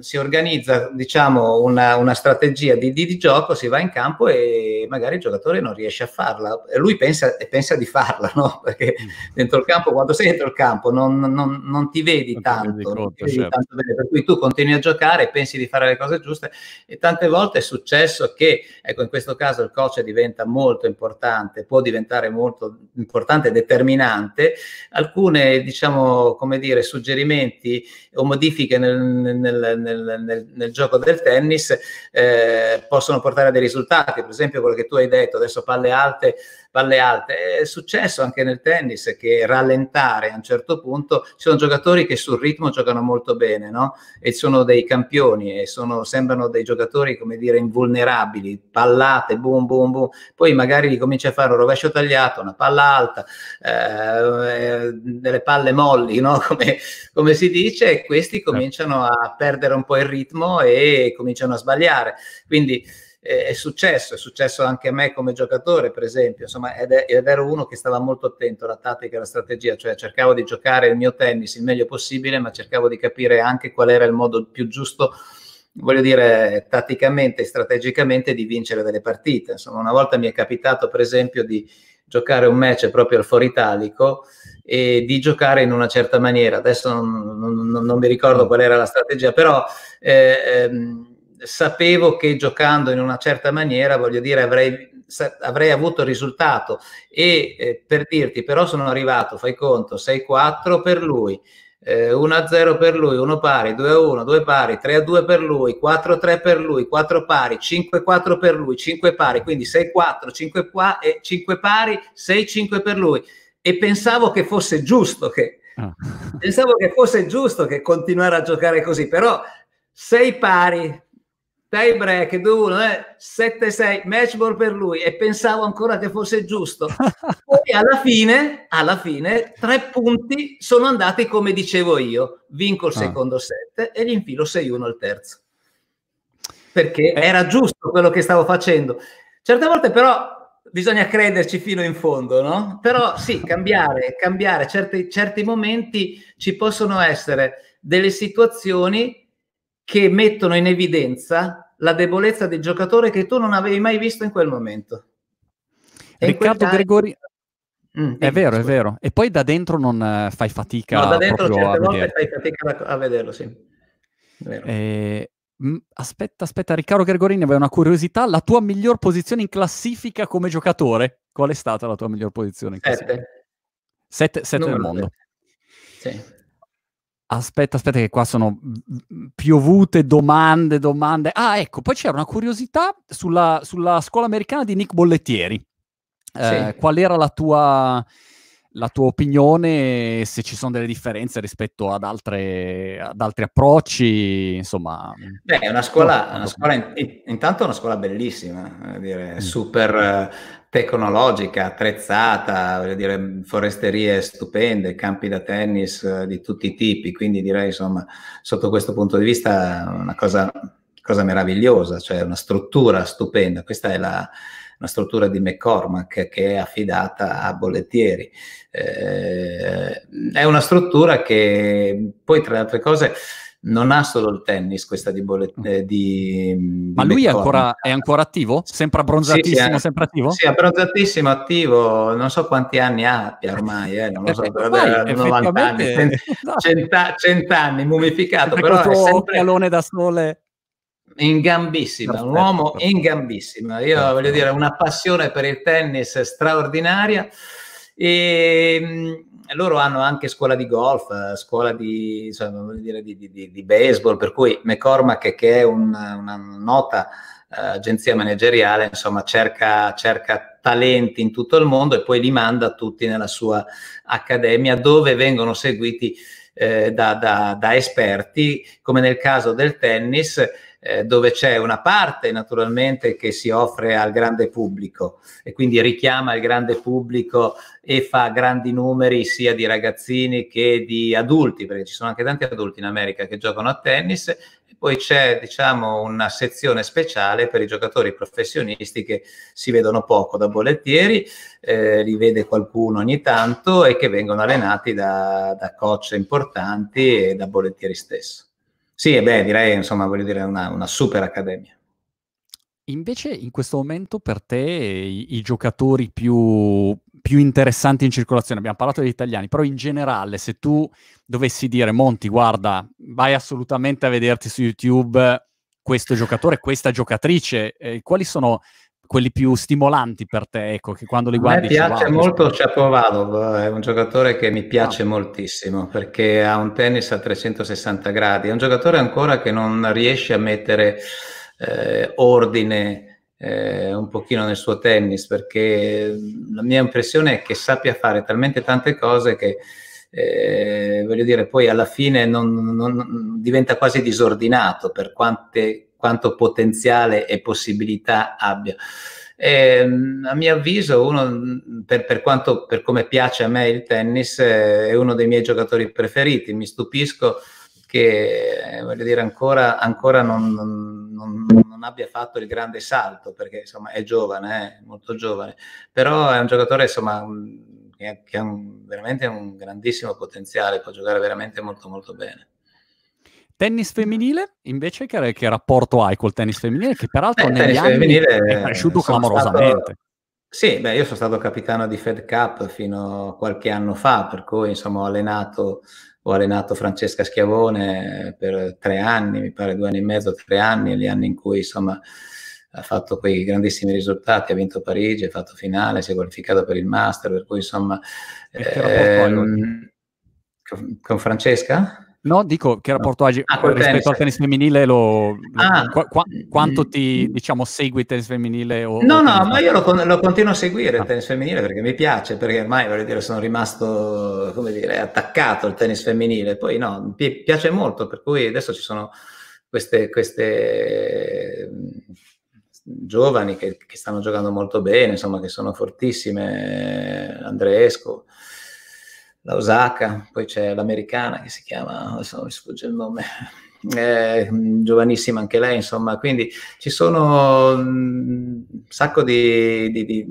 si organizza diciamo, una, una strategia di, di, di, gioco, si va in campo e magari il giocatore non riesce a farla. Lui pensa, pensa di farla, no? perché mm. dentro il campo, quando sei dentro il campo, non, non, non ti vedi, non tanto, vedi, conto, ti vedi certo. tanto bene, per cui tu continui a giocare, pensi di fare le cose giuste e tante volte è successo che, ecco, in questo caso il coach diventa molto importante, può diventare molto importante e determinante. Alcune, diciamo, come dire, suggerimenti o modifiche nel, nel nel, nel, nel gioco del tennis eh, possono portare a dei risultati. Per esempio quello che tu hai detto, adesso palle alte palle alte. È successo anche nel tennis che rallentare a un certo punto ci sono giocatori che sul ritmo giocano molto bene, no? E sono dei campioni e sono, sembrano dei giocatori, come dire, invulnerabili, pallate, boom, boom, boom. Poi magari li cominci a fare un rovescio tagliato, una palla alta, eh, eh delle palle molli, no? Come, come si dice, e questi certo. cominciano a perdere un po' il ritmo e cominciano a sbagliare. Quindi eh, è successo, è successo anche a me come giocatore, per esempio, insomma, ed, ed ero uno che stava molto attento alla tattica e alla strategia, cioè cercavo di giocare il mio tennis il meglio possibile, ma cercavo di capire anche qual era il modo più giusto voglio dire, tatticamente e strategicamente di vincere delle partite. Insomma, una volta mi è capitato, per esempio, di giocare un match proprio al Foro Italico e di giocare in una certa maniera. Adesso non, non, non mi ricordo qual era la strategia, però eh, ehm, sapevo che giocando in una certa maniera, voglio dire, avrei, avrei avuto risultato. E eh, per dirti, però sono arrivato, fai conto, 6-4 per lui. Eh, 1-0 per lui, 1 pari, 2-1, 2 pari, 3-2 per lui, 4-3 per lui, 4 pari, 5-4 per lui, 5 pari, quindi 6-4, 5, pa- 5 pari, 6-5 per lui. E pensavo che fosse giusto che, ah. pensavo che fosse giusto che continuare a giocare così, però 6 pari, tie break 2-1, eh, 7-6, matchball per lui e pensavo ancora che fosse giusto. Poi alla fine, alla fine, tre punti sono andati come dicevo io, vinco il ah. secondo set e gli infilo 6-1 al terzo. Perché eh. era giusto quello che stavo facendo. Certe volte però bisogna crederci fino in fondo, no? Però sì, cambiare, cambiare, certi, certi momenti ci possono essere delle situazioni che mettono in evidenza la debolezza del giocatore che tu non avevi mai visto in quel momento. E Riccardo caso... Gregori. Mm, è vero, scusa. è vero. E poi da dentro non eh, fai fatica no, da dentro certe volte fai fatica a vederlo, sì. E... Eh, mm, aspetta, aspetta, Riccardo Gregorini aveva una curiosità. La tua miglior posizione in classifica come giocatore? Qual è stata la tua miglior posizione? In classifica? Sette. Sette, sette del mondo. Sette. Sì. Aspetta, aspetta, che qua sono piovute domande, domande. Ah, ecco, poi c'era una curiosità sulla, sulla scuola americana di Nick Bollettieri. Eh, Qual era la tua la tua opinione, se ci sono delle differenze rispetto ad, altre, ad altri approcci, insomma... Beh, è una scuola, una scuola intanto è una scuola bellissima, dire, mm. super eh, tecnologica, attrezzata, dire, foresterie stupende, campi da tennis eh, di tutti i tipi, quindi direi, insomma, sotto questo punto di vista, una cosa, cosa meravigliosa, cioè una struttura stupenda. Questa è la una struttura di McCormack che è affidata a bollettieri. Eh, è una struttura che poi, tra le altre cose, non ha solo il tennis, questa di, bollettieri. Mm. Eh, Ma lui è ancora, è ancora, attivo? Sempre bronzatissimo, sì, sì, sempre attivo? Sì, è attivo, non so quanti anni abbia ormai, eh, non lo so, eh, Ormai, 90 anni, 100, 100 anni, mumificato, però è sempre... calone da sole in gambissima, perfetto, un uomo in gambissima. Io perfetto. voglio dire, una passione per il tennis straordinaria. E ehm, loro hanno anche scuola di golf, scuola di, insomma, dire, di, di, di baseball, per cui McCormack, che è un, una nota uh, agenzia manageriale, insomma, cerca, cerca talenti in tutto il mondo e poi li manda tutti nella sua accademia dove vengono seguiti eh, da, da, da esperti, come nel caso del tennis. Eh, dove c'è una parte naturalmente che si offre al grande pubblico e quindi richiama il grande pubblico e fa grandi numeri sia di ragazzini che di adulti, perché ci sono anche tanti adulti in America che giocano a tennis poi c'è diciamo una sezione speciale per i giocatori professionisti che si vedono poco da bolettieri, eh, li vede qualcuno ogni tanto e che vengono allenati da, da coach importanti e da bolettieri stesso. Sì, e beh, direi, insomma, voglio dire, una, una super accademia. Invece in questo momento per te i, i giocatori più, più, interessanti in circolazione, abbiamo parlato degli italiani, però in generale se tu dovessi dire Monti guarda vai assolutamente a vederti su YouTube questo giocatore, questa giocatrice, eh, quali sono quelli più stimolanti per te, ecco, che quando li guardi... Mi piace wow, molto Chapovalov, eh, è un giocatore che mi piace ah. moltissimo perché ha un tennis a 360 gradi, è un giocatore ancora che non riesce a mettere eh, ordine eh, un pochino nel suo tennis perché la mia impressione è che sappia fare talmente tante cose che... Eh, voglio dire, poi alla fine non, non, diventa quasi disordinato per quante quanto potenziale e possibilità abbia. E, ehm, a mio avviso, uno, per, per, quanto, per come piace a me il tennis, eh, è uno dei miei giocatori preferiti. Mi stupisco che voglio dire, ancora, ancora non, non, non, abbia fatto il grande salto, perché insomma è giovane, è eh, molto giovane, però è un giocatore insomma, mm, che, ha un, veramente un grandissimo potenziale, può giocare veramente molto molto bene. Tennis femminile, invece, che, che rapporto hai col tennis femminile? Che peraltro eh, negli anni è cresciuto clamorosamente. Stato... Sì, beh, io sono stato capitano di Fed Cup fino a qualche anno fa, per cui insomma ho allenato, ho allenato Francesca Schiavone per tre anni, mi pare due anni e mezzo, tre anni, gli anni in cui insomma ha fatto quei grandissimi risultati, ha vinto Parigi, ha fatto finale, si è qualificato per il Master, per cui insomma... che Eh, con Francesca? No, dico che ah. rapporto agi ah, rispetto tennis. al tennis femminile, lo, ah. lo, qua, quanto ti mm. diciamo, segui il tennis femminile? O, no, o no, ma io lo, lo, continuo a seguire ah. il tennis femminile perché mi piace, perché ormai voglio dire, sono rimasto come dire, attaccato al tennis femminile, poi no, mi piace molto, per cui adesso ci sono queste, queste mm, giovani che, che, stanno giocando molto bene, insomma, che sono fortissime, Andresco la Osaka, poi c'è l'americana che si chiama, adesso mi sfugge il nome, eh, giovanissima anche lei, insomma, quindi ci sono mm, un sacco di, di, di,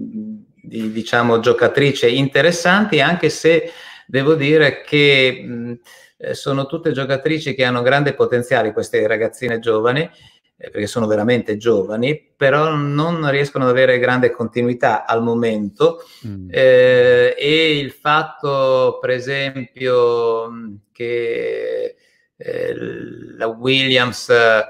di diciamo, giocatrici interessanti, anche se devo dire che mh, mm, eh, sono tutte giocatrici che hanno grande potenziale, queste ragazzine giovani, eh, perché sono veramente giovani, però non riescono ad avere grande continuità al momento mm. eh, e il fatto, per esempio, che eh, la Williams eh,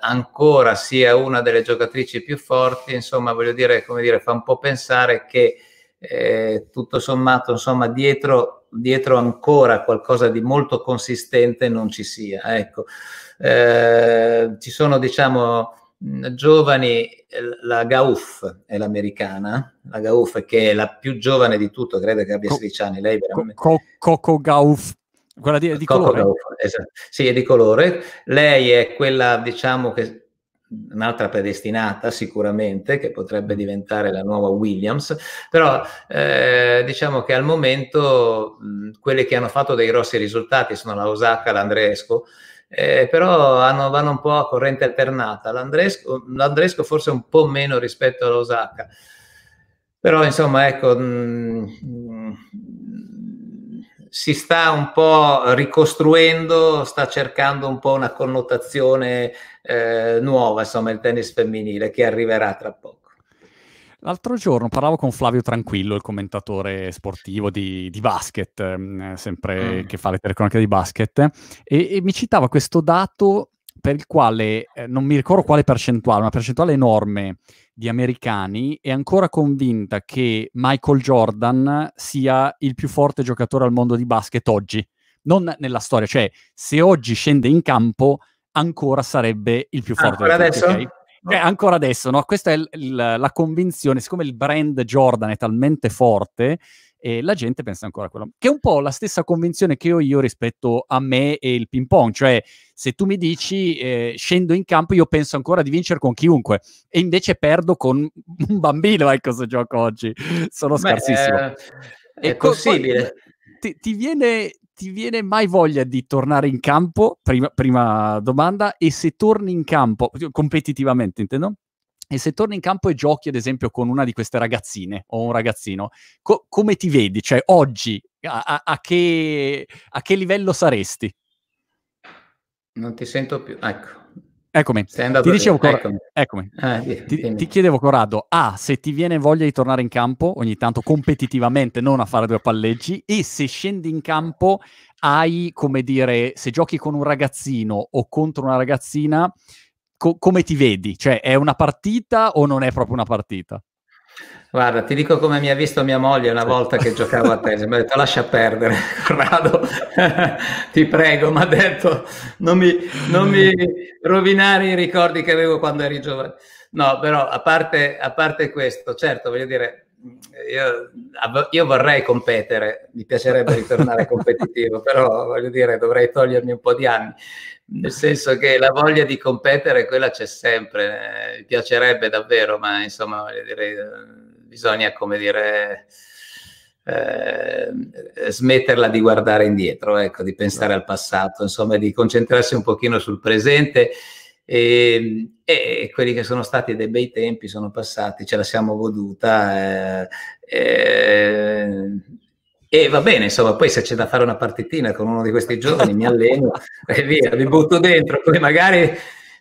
ancora sia una delle giocatrici più forti, insomma, voglio dire, come dire, fa un po' pensare che eh, tutto sommato, insomma, dietro, dietro ancora qualcosa di molto consistente non ci sia. Ecco. Eh, ci sono, diciamo, mm, giovani, eh, la Gauff è l'americana, la Gauff che è la più giovane di tutto, credo che abbia 16 anni, lei veramente... Co- Coco Gauff, quella di, di colore. esatto. Sì, è di colore. Lei è quella, diciamo, che un'altra predestinata sicuramente, che potrebbe mm. diventare la nuova Williams, però eh, diciamo che al momento mh, mm, quelle che hanno fatto dei grossi risultati sono la Osaka, l'Andresco, eh, però hanno, vanno un po' a corrente alternata. L'Andresco, l'Andresco forse un po' meno rispetto all'Osaka. Però insomma, ecco, mh, mm, mh, mm, si sta un po' ricostruendo, sta cercando un po' una connotazione eh, nuova, insomma, il tennis femminile che arriverà tra poco. L'altro giorno parlavo con Flavio Tranquillo, il commentatore sportivo di, di basket, ehm, sempre mm. che fa le telecronache di basket, e, e, mi citava questo dato per il quale, eh, non mi ricordo quale percentuale, una percentuale enorme di americani è ancora convinta che Michael Jordan sia il più forte giocatore al mondo di basket oggi, non nella storia, cioè se oggi scende in campo ancora sarebbe il più forte. Ancora adesso? Okay? eh, certo. ancora adesso, no? Questa è l- l- la convinzione, siccome il brand Jordan è talmente forte, eh, la gente pensa ancora a quello. Che è un po' la stessa convinzione che ho io rispetto a me e il ping pong, cioè se tu mi dici eh, scendo in campo io penso ancora di vincere con chiunque e invece perdo con un bambino, ecco se gioco oggi, sono Beh, scarsissimo. Eh, è, è possibile. Poi, ti, ti, viene, ti viene mai voglia di tornare in campo? Prima, prima domanda. E se torni in campo, cioè, competitivamente intendo, e se torni in campo e giochi, ad esempio, con una di queste ragazzine o un ragazzino, co- come ti vedi? Cioè, oggi a-, a-, a, che- a, che, livello saresti? Non ti sento più, ecco. Eccomi. Ti dicevo, Cor- eccomi. eccomi. Ah, ti, ti, chiedevo, Corrado, A, se ti viene voglia di tornare in campo ogni tanto competitivamente, non a fare due palleggi, e se scendi in campo hai, come dire, se giochi con un ragazzino o contro una ragazzina, co- come ti vedi? Cioè, è una partita o non è proprio una partita? Guarda, ti dico come mi ha visto mia moglie una volta che giocavo a tennis, mi ha detto lascia perdere, Corrado, ti prego, mi ha detto non mi, non mi, rovinare i ricordi che avevo quando eri giovane. No, però a parte, a parte questo, certo, voglio dire, io, io, vorrei competere, mi piacerebbe ritornare competitivo, però voglio dire, dovrei togliermi un po' di anni, nel senso che la voglia di competere, quella c'è sempre, eh, mi piacerebbe davvero, ma insomma, voglio dire bisogna, come dire, eh, smetterla di guardare indietro, ecco, di pensare al passato, insomma, di concentrarsi un pochino sul presente e, e, quelli che sono stati dei bei tempi sono passati, ce la siamo goduta eh, eh, e va bene, insomma, poi se c'è da fare una partitina con uno di questi giorni mi alleno e via, mi butto dentro, poi magari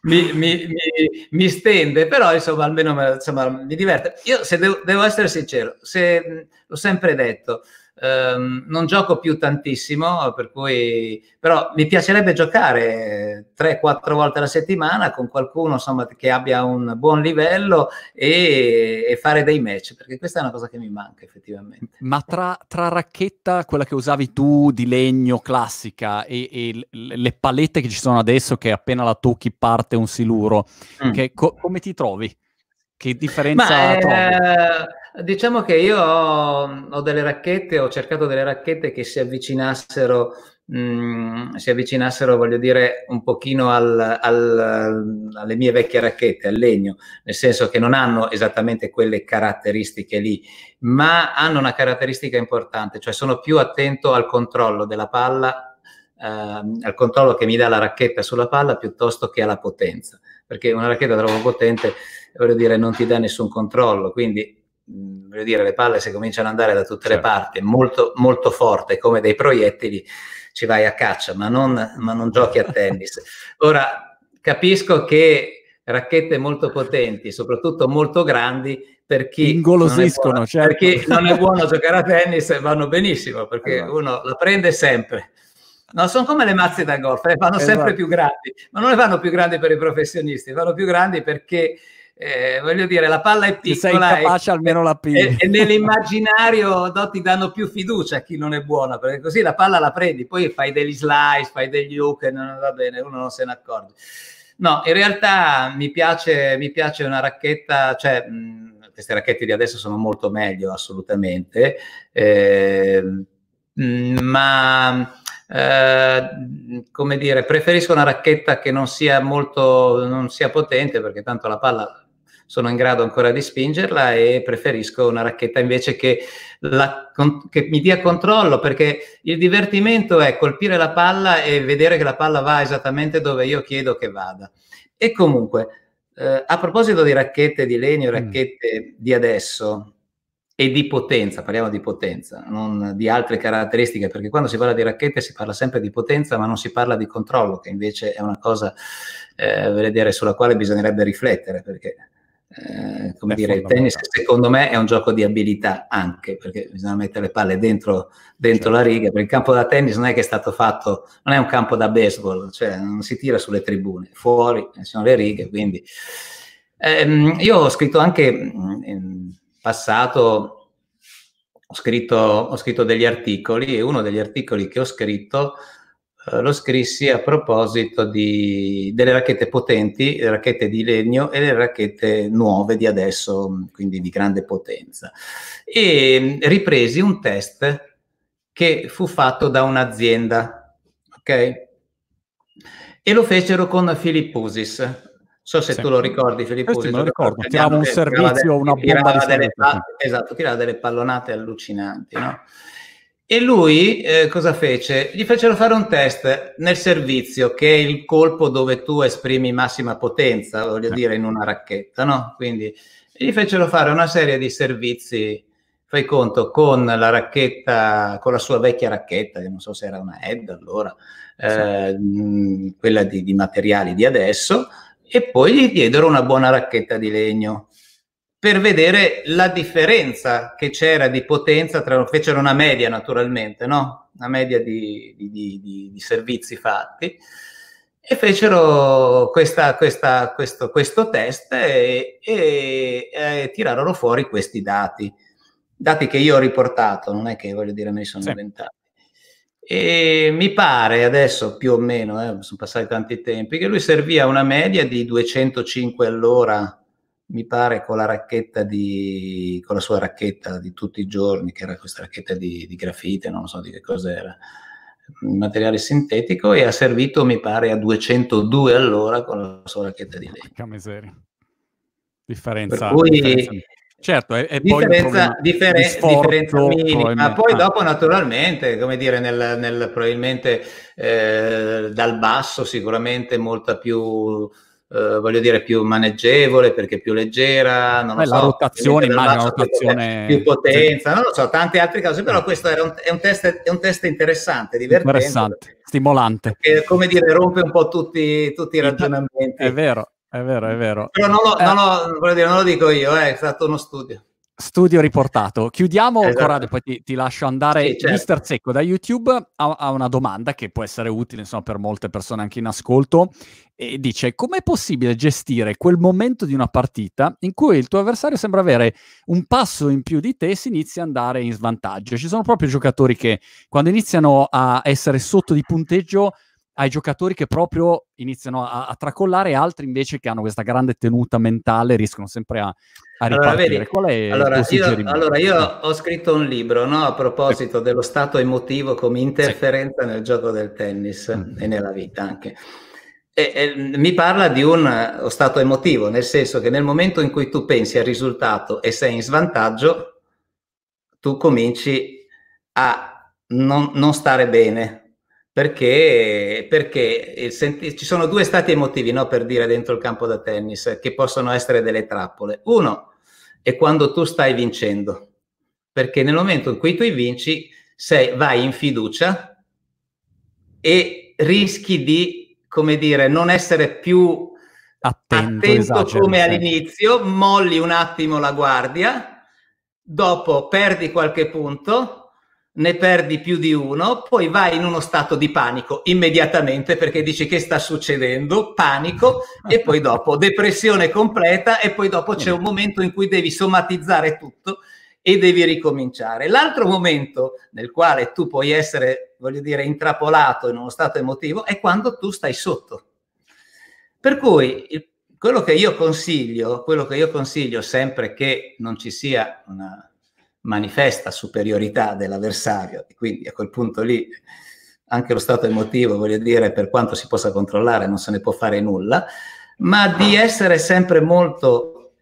mi, mi, mi, mi, stende, però insomma almeno insomma, mi diverte. Io se devo, devo essere sincero, se, l'ho sempre detto, Um, non gioco più tantissimo, per cui, però mi piacerebbe giocare 3-4 volte alla settimana con qualcuno insomma, che abbia un buon livello e, e, fare dei match, perché questa è una cosa che mi manca effettivamente. Ma tra, tra racchetta, quella che usavi tu di legno classica e, e le palette che ci sono adesso, che appena la tocchi parte un siluro, mm. che, co- come ti trovi? Che differenza Ma, trovi? Eh Diciamo che io ho, ho, delle racchette, ho cercato delle racchette che si avvicinassero, mh, mhmm, si avvicinassero voglio dire, un pochino al, al, alle mie vecchie racchette, al legno, nel senso che non hanno esattamente quelle caratteristiche lì, ma hanno una caratteristica importante, cioè sono più attento al controllo della palla, ehm, al controllo che mi dà la racchetta sulla palla piuttosto che alla potenza, perché una racchetta troppo potente, voglio dire, non ti dà nessun controllo, quindi voglio dire, le palle se cominciano ad andare da tutte certo. le parti, molto, molto forte, come dei proiettili, ci vai a caccia, ma non, ma non giochi a tennis. Ora, capisco che racchette molto potenti, soprattutto molto grandi, per chi, Ingolosiscono, non, è buono, certo. per chi non è buono giocare a tennis vanno benissimo, perché allora. Esatto. uno la prende sempre. No, sono come le mazze da golf, le eh, fanno esatto. sempre più grandi, ma non le fanno più grandi per i professionisti, le fanno più grandi perché eh, voglio dire, la palla è piccola. Sei capace e, almeno la pigli. E, e nell'immaginario no, ti danno più fiducia a chi non è buona, perché così la palla la prendi, poi fai degli slice, fai degli hook, non va bene, uno non se ne accorge. No, in realtà mi piace, mi piace una racchetta, cioè mh, queste racchette di adesso sono molto meglio assolutamente, eh, mh, ma... Eh, come dire, preferisco una racchetta che non sia molto, non sia potente perché tanto la palla sono in grado ancora di spingerla e preferisco una racchetta invece che, la, che mi dia controllo, perché il divertimento è colpire la palla e vedere che la palla va esattamente dove io chiedo che vada. E comunque, eh, a proposito di racchette di legno, mm. racchette mm. di adesso, e di potenza, parliamo di potenza, non di altre caratteristiche, perché quando si parla di racchette si parla sempre di potenza, ma non si parla di controllo, che invece è una cosa, eh, vedere, sulla quale bisognerebbe riflettere, perché eh, come è dire, il tennis secondo me è un gioco di abilità anche perché bisogna mettere le palle dentro, dentro certo. la riga, perché il campo da tennis non è che è stato fatto, non è un campo da baseball, cioè non si tira sulle tribune, fuori eh, sono le righe, quindi eh, io ho scritto anche mm, in passato, ho scritto, ho scritto degli articoli e uno degli articoli che ho scritto eh, lo scrissi a proposito di, delle racchette potenti, le racchette di legno e le racchette nuove di adesso, quindi di grande potenza. E mm, ripresi un test che fu fatto da un'azienda, ok? E lo fecero con Filippusis, so se sì. tu lo ricordi Filippo. Eh sì, me lo ricordo, tirava un servizio, tirava una bomba tirava delle, esatto, tirava delle pallonate allucinanti, no? E lui eh, cosa fece? Gli fecero fare un test nel servizio, che è il colpo dove tu esprimi massima potenza, voglio eh. dire, in una racchetta, no? Quindi gli fecero fare una serie di servizi, fai conto, con la racchetta, con la sua vecchia racchetta, che non so se era una head allora, eh, sì. quella di, di materiali di adesso, e poi gli diedero una buona racchetta di legno per vedere la differenza che c'era di potenza tra, fecero una media naturalmente, no? una media di, di, di, di servizi fatti e fecero questa, questa, questo, questo, test e, e, e, tirarono fuori questi dati, dati che io ho riportato, non è che voglio dire me li sono sì. inventati. E mi pare adesso più o meno, eh, sono passati tanti tempi, che lui serviva una media di 205 all'ora mi pare con la racchetta di, con la sua racchetta di tutti i giorni, che era questa racchetta di, di grafite, non so di che cos'era, materiale sintetico e ha servito, mi pare, a 202 all'ora con la sua racchetta di legno. Che miseria. Differenza. Cui, differenza. Certo, è, è differenza, poi differen- di sforzo, differenza minima. Poi dopo, naturalmente, come dire, nel, nel probabilmente eh, dal basso sicuramente molta più eh, voglio dire, più maneggevole perché più leggera. Non Beh, so, la rotazione, immagino, la rotazione... Più potenza, sì. non lo so, tante altre cose, però eh. questo è un, è un, test, è un test interessante, divertente. Interessante, stimolante. Che, come dire, rompe un po' tutti, tutti i ragionamenti. È vero, è vero, è vero. Però non lo, non eh. lo, dire, non lo dico io, eh, è stato uno studio. Studio riportato. Chiudiamo, esatto. Corrado, poi ti, ti lascio andare. Sì, certo. Mister Secco da YouTube ha, ha, una domanda che può essere utile insomma, per molte persone anche in ascolto. E dice: Com'è possibile gestire quel momento di una partita in cui il tuo avversario sembra avere un passo in più di te e si inizia ad andare in svantaggio? Ci sono proprio giocatori che quando iniziano a essere sotto di punteggio ai giocatori che proprio iniziano a, a tracollare e altri invece che hanno questa grande tenuta mentale riescono sempre a, a ripartire. Allora, allora, io, allora, io, ho scritto un libro no, a proposito dello stato emotivo come interferenza sì. nel gioco del tennis mm. e nella vita anche. E, e, mi parla di un eh, stato emotivo, nel senso che nel momento in cui tu pensi al risultato e sei in svantaggio, tu cominci a non, non stare bene, perché, perché eh, senti- ci sono due stati emotivi no, per dire dentro il campo da tennis che possono essere delle trappole. Uno è quando tu stai vincendo, perché nel momento in cui tu vinci sei, vai in fiducia e rischi di, come dire, non essere più attento, attento come all'inizio, molli un attimo la guardia, dopo perdi qualche punto ne perdi più di uno, poi vai in uno stato di panico immediatamente perché dici che sta succedendo, panico e poi dopo depressione completa e poi dopo c'è un mm. momento in cui devi somatizzare tutto e devi ricominciare. L'altro momento nel quale tu puoi essere, voglio dire, intrappolato in uno stato emotivo è quando tu stai sotto. Per cui quello che io consiglio, quello che io consiglio sempre che non ci sia una manifesta superiorità dell'avversario e quindi a quel punto lì anche lo stato emotivo, voglio dire, per quanto si possa controllare, non se ne può fare nulla, ma di essere sempre molto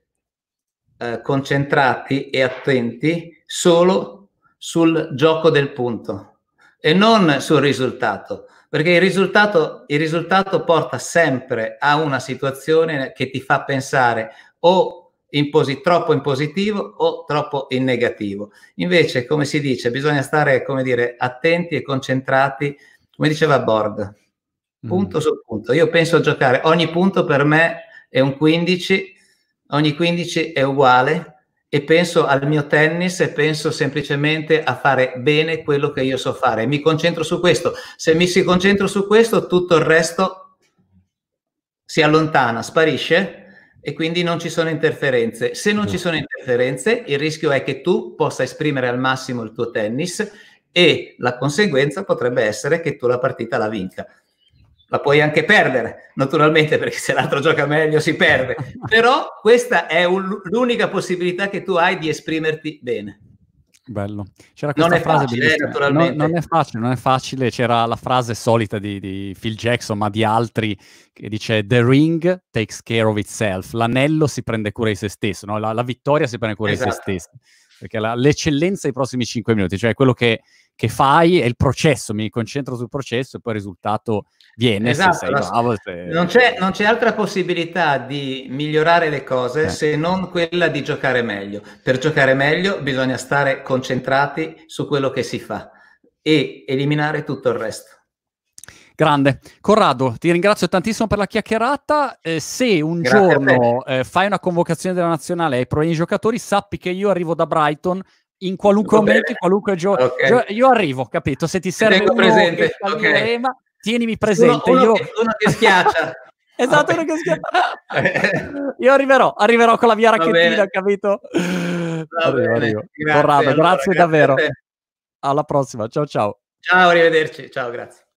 eh, concentrati e attenti solo sul gioco del punto e non sul risultato, perché il risultato, il risultato porta sempre a una situazione che ti fa pensare o oh, in posi- troppo in positivo o troppo in negativo. Invece, come si dice, bisogna stare, come dire, attenti e concentrati, come diceva Borg, mm. punto mm. su punto. Io penso a giocare, ogni punto per me è un 15, ogni 15 è uguale e penso al mio tennis e penso semplicemente a fare bene quello che io so fare. Mi concentro su questo. Se mi si concentro su questo, tutto il resto si allontana, sparisce e quindi non ci sono interferenze. Se non ci mm. sono interferenze, il rischio è che tu possa esprimere al massimo il tuo tennis e la conseguenza potrebbe essere che tu la partita la vinca. La puoi anche perdere, naturalmente, perché se l'altro gioca meglio si perde, però questa è un, l'unica possibilità che tu hai di esprimerti bene. Bello. C'era questa non frase facile, eh, non, non, è facile, non è facile. C'era la frase solita di, di, Phil Jackson, ma di altri, che dice The ring takes care of itself. L'anello si prende cura di se stesso, no? la, la, vittoria si prende cura esatto. di se esatto. stessa. Perché la, l'eccellenza dei prossimi cinque minuti, cioè quello che, che fai è il processo, mi concentro sul processo e poi il risultato viene esatto, se sei bravo. Se... Non, c'è, non, c'è, altra possibilità di migliorare le cose eh. se non quella di giocare meglio. Per giocare meglio bisogna stare concentrati su quello che si fa e eliminare tutto il resto. Grande. Corrado, ti ringrazio tantissimo per la chiacchierata. Eh, se un Grazie giorno eh, fai una convocazione della nazionale ai problemi giocatori, sappi che io arrivo da Brighton in qualunque momento, in qualunque giorno. Okay. Gio- io arrivo, capito? Se ti serve un uno presente. okay tienimi presente. Uno, uno, io... uno che schiaccia. esatto, uno che schiaccia. io arriverò, arriverò con la mia racchettina, capito? Va bene, arrivo. grazie, Corrado, allora, grazie, grazie davvero. Alla prossima, ciao ciao. Ciao, arrivederci, ciao, grazie.